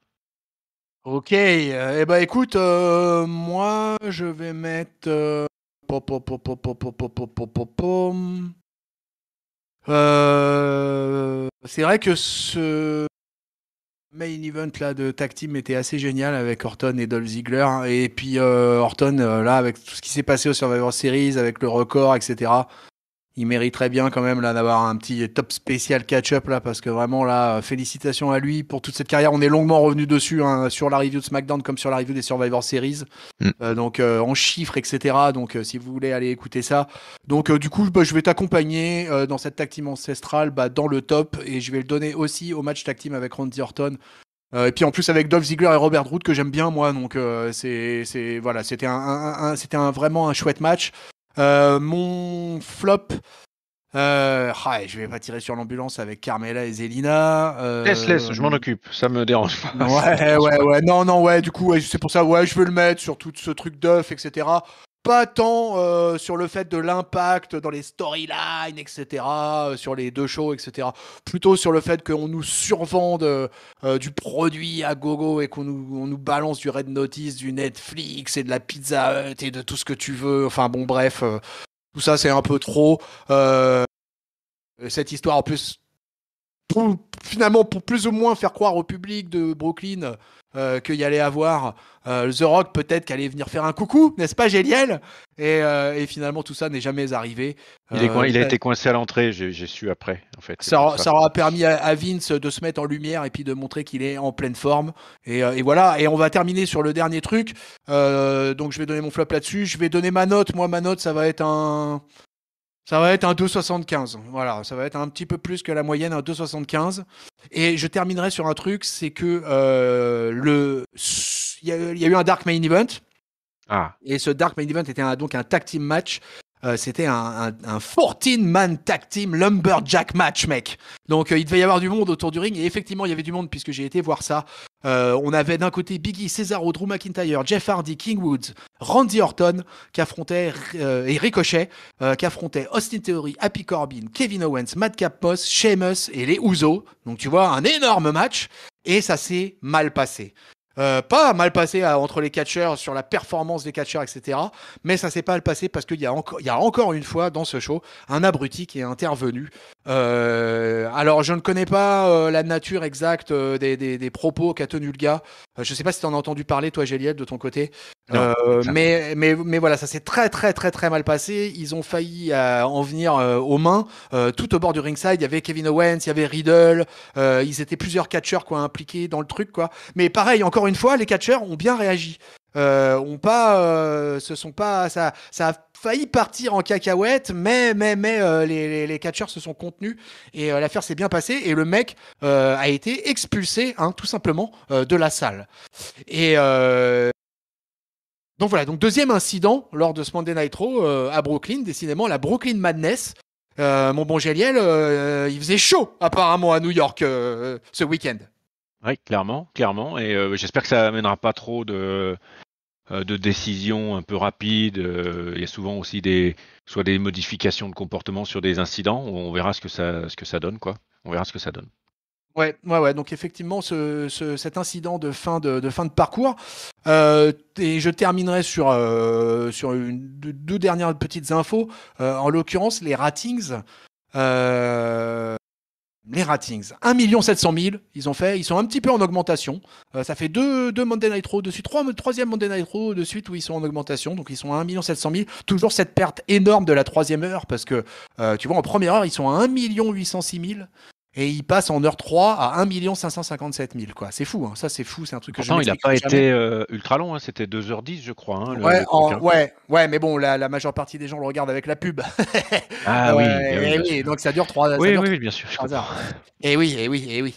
Ok, eh ben écoute, moi je vais mettre. c'est vrai que ce main event là de Tag Team était assez génial avec Orton et Dolph Ziggler. et puis Orton là avec tout ce qui s'est passé au Survivor Series, avec le record, etc il mériterait bien quand même là d'avoir un petit top spécial catch-up là parce que vraiment là euh, félicitations à lui pour toute cette carrière. On est longuement revenu dessus hein, sur la review de SmackDown comme sur la review des Survivor Series, mm. euh, donc euh, en chiffres etc. Donc si vous voulez aller écouter ça. Donc du coup bah, je vais t'accompagner dans cette tag team ancestrale bah, dans le top et je vais le donner aussi au match tag team avec Randy Orton. et puis en plus avec Dolph Ziggler et Robert Root que j'aime bien moi donc c'est voilà c'était un c'était un, vraiment un chouette match euh, mon flop. Euh, ah, je vais pas tirer sur l'ambulance avec Carmela et Zelina. Euh... Laisse, je m'en occupe, ça me dérange pas. Ouais, ouais, ouais, non, non, ouais, du coup, c'est pour ça, ouais, je veux le mettre sur tout ce truc d'œuf, etc pas tant euh, sur le fait de l'impact dans les storylines, etc., euh, sur les deux shows, etc. Plutôt sur le fait qu'on nous survende euh, du produit à gogo et qu'on nous, balance du Red Notice, du Netflix et de la Pizza Hut et de tout ce que tu veux. Enfin bon, bref, tout ça c'est un peu trop. cette histoire en plus, finalement, pour plus ou moins faire croire au public de Brooklyn euh, qu'il y allait avoir euh, The Rock peut-être qu'il allait venir faire un coucou, n'est-ce pas Géliel euh, et, finalement tout ça n'est jamais arrivé. Il, est il a été coincé à l'entrée, j'ai su après en fait. Ça, ça. aura permis à, Vince de se mettre en lumière et puis de montrer qu'il est en pleine forme. et, voilà, et on va terminer sur le dernier truc. donc je vais donner mon flop là-dessus, je vais donner ma note. Moi ma note ça va être un... Ça va être un 2,75. Voilà, ça va être un petit peu plus que la moyenne, un 2,75. Et je terminerai sur un truc, c'est que euh, le il y, a eu un Dark Main Event. Ah. Et ce Dark Main Event était donc un tag team match euh, c'était un, 14-man tag team lumberjack match, mec. Donc euh, il devait y avoir du monde autour du ring, et effectivement il y avait du monde puisque j'ai été voir ça. Euh, on avait d'un côté Biggie, Cesaro, Drew McIntyre, Jeff Hardy, King Woods, Randy Orton qui affrontait et Ricochet qui affrontait Austin Theory, Happy Corbin, Kevin Owens, Madcap Moss, Sheamus et les Ouzo. Donc tu vois un énorme match et ça s'est mal passé. Euh, pas mal passé euh, entre les catcheurs sur la performance des catcheurs, etc. Mais ça s'est pas mal passé parce qu'il y, a y a encore une fois dans ce show un abruti qui est intervenu. Euh, alors je ne connais pas la nature exacte des, propos qu'a tenu le gars. je sais pas si tu en as entendu parler, toi, Géliette, de ton côté. Euh, mais, mais, mais voilà, ça s'est très très très très mal passé. Ils ont failli euh, en venir euh, aux mains. tout au bord du ringside, il y avait Kevin Owens, il y avait Riddle. ils étaient plusieurs catcheurs quoi, impliqués dans le truc. quoi. Mais pareil, encore une fois, les catcheurs ont bien réagi. ont pas, se sont pas, ça, ça a failli partir en cacahuète, mais, mais, mais les, les, catcheurs se sont contenus et l'affaire s'est bien passée et le mec a été expulsé, hein, tout simplement, de la salle. Et donc voilà, donc deuxième incident lors de ce Monday Night Raw euh, à Brooklyn, décidément la Brooklyn Madness. Euh, mon bon Géliel, euh, il faisait chaud apparemment à New York ce week-end. Oui, clairement, clairement. Et j'espère que ça n'amènera pas trop de, de décisions un peu rapides. Il y a souvent aussi des, soit des modifications de comportement sur des incidents. On verra ce que ça, ce que ça donne, quoi. On verra ce que ça donne. Ouais, ouais, ouais. Donc effectivement, cet incident de fin de, fin de parcours. Euh, et je terminerai sur, euh, sur deux dernières petites infos. Euh, en l'occurrence, les ratings. les ratings. 1 700 000, ils ont fait. Ils sont un petit peu en augmentation. ça fait deux, Monday Night Raw de suite, trois, troisième Monday Night Raw de suite où ils sont en augmentation. Donc ils sont à 1 700 Toujours cette perte énorme de la troisième heure parce que, tu vois, en première heure, ils sont à 1 806 000 et il passe en heure 3 à 1 557 000. Quoi. C'est fou, hein. ça c'est fou, c'est un truc que Pourtant, je il n'a pas été euh, ultra long, hein. c'était 2h10 je crois. Hein, ouais, ouais, mais bon, la, la, majeure partie des gens le regardent avec la pub. ah [LAUGHS] oui, eh oui, donc ça dure 3 Oui, oui, bien sûr. Et eh eh oui, et oui, et oui.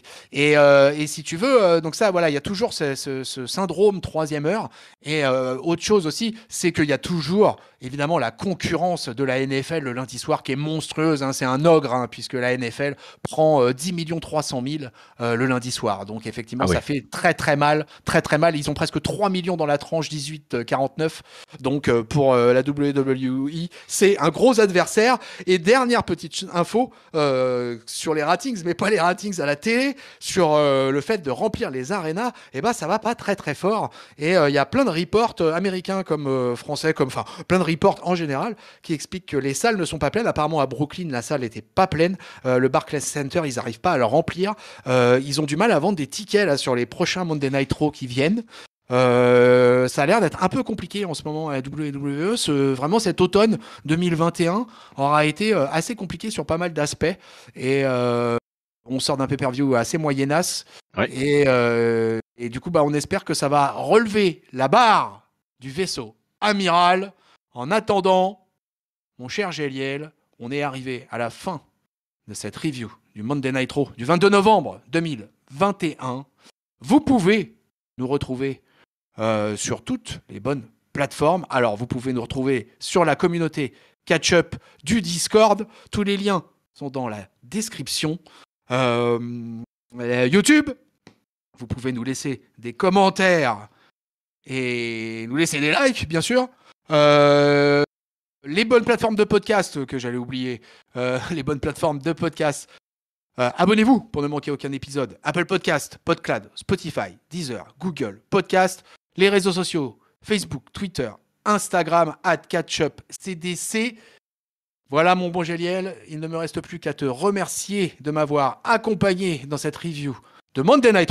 Et, si tu veux, euh, donc ça, voilà, il y a toujours ce, ce, ce syndrome troisième heure. Et euh, autre chose aussi, c'est qu'il y a toujours évidemment la concurrence de la NFL le lundi soir qui est monstrueuse. Hein, c'est un ogre hein, puisque la NFL prend 10 300 000 le lundi soir. Donc effectivement, ah ça fait très très mal, très très mal. Ils ont presque 3 millions dans la tranche 18-49. Euh, Donc euh, pour euh, la WWE, c'est un gros adversaire. Et dernière petite info sur les ratings, mais pas les ratings à la télé, sur le fait de remplir les arénas. Et eh ben ça va pas très très fort. Et il y a plein de reports américains comme français, comme enfin plein de report en général qui explique que les salles ne sont pas pleines. Apparemment, à Brooklyn, la salle n'était pas pleine. Euh, le Barclays Center, ils n'arrivent pas à le remplir. Euh, ils ont du mal à vendre des tickets sur les prochains Monday Night Raw qui viennent. Euh, ça a l'air d'être un peu compliqué en ce moment à la WWE. Ce, vraiment, cet automne 2021 aura été assez compliqué sur pas mal d'aspects. Et on sort d'un pay-per-view assez moyenasse. Et, du coup, bah, on espère que ça va relever la barre du vaisseau amiral en attendant, mon cher Géliel, on est arrivé à la fin de cette review du Monday Nitro du 22 novembre 2021. Vous pouvez nous retrouver euh, sur toutes les bonnes plateformes. Alors, vous pouvez nous retrouver sur la communauté catch-up du Discord. Tous les liens sont dans la description. Euh, YouTube, vous pouvez nous laisser des commentaires et nous laisser des likes, bien sûr. Euh, les bonnes plateformes de podcast euh, que j'allais oublier, euh, [LAUGHS] les bonnes plateformes de podcast. Abonnez-vous pour ne manquer aucun épisode. Apple Podcast, Podclad, Spotify, Deezer, Google Podcast, les réseaux sociaux, Facebook, Twitter, Instagram, CatchUp CDC. Voilà mon bon Géliel, il ne me reste plus qu'à te remercier de m'avoir accompagné dans cette review de Monday Night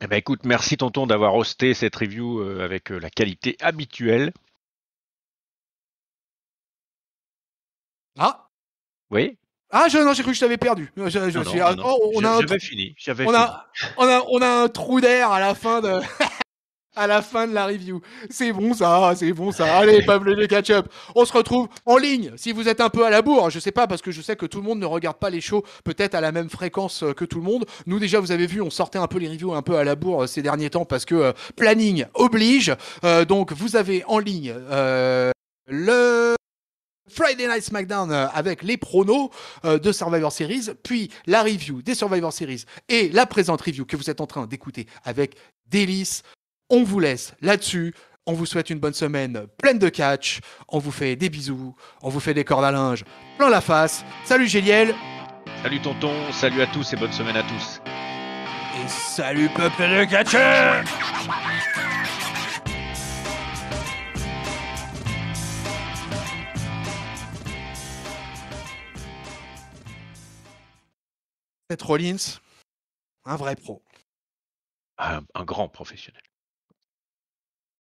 eh ben écoute, merci tonton d'avoir hosté cette review euh, avec euh, la qualité habituelle. Ah Oui ah, je, non, j'ai cru que je t'avais perdu. fini. on, a, on a un trou d'air à la fin de. [LAUGHS] à la fin de la review. C'est bon ça, c'est bon ça. Allez, Pablo de Ketchup, on se retrouve en ligne. Si vous êtes un peu à la bourre, je ne sais pas, parce que je sais que tout le monde ne regarde pas les shows peut-être à la même fréquence euh, que tout le monde. Nous déjà, vous avez vu, on sortait un peu les reviews un peu à la bourre euh, ces derniers temps parce que euh, planning oblige. donc vous avez en ligne le... Friday Night SmackDown avec les pronos de Survivor Series, puis la review des Survivor Series et la présente review que vous êtes en train d'écouter avec délice on vous laisse là-dessus. On vous souhaite une bonne semaine pleine de catch. On vous fait des bisous. On vous fait des cordes à linge plein la face. Salut Géliel. Salut tonton. Salut à tous et bonne semaine à tous. Et salut peuple de catchers. Seth Rollins, un vrai pro. un grand professionnel.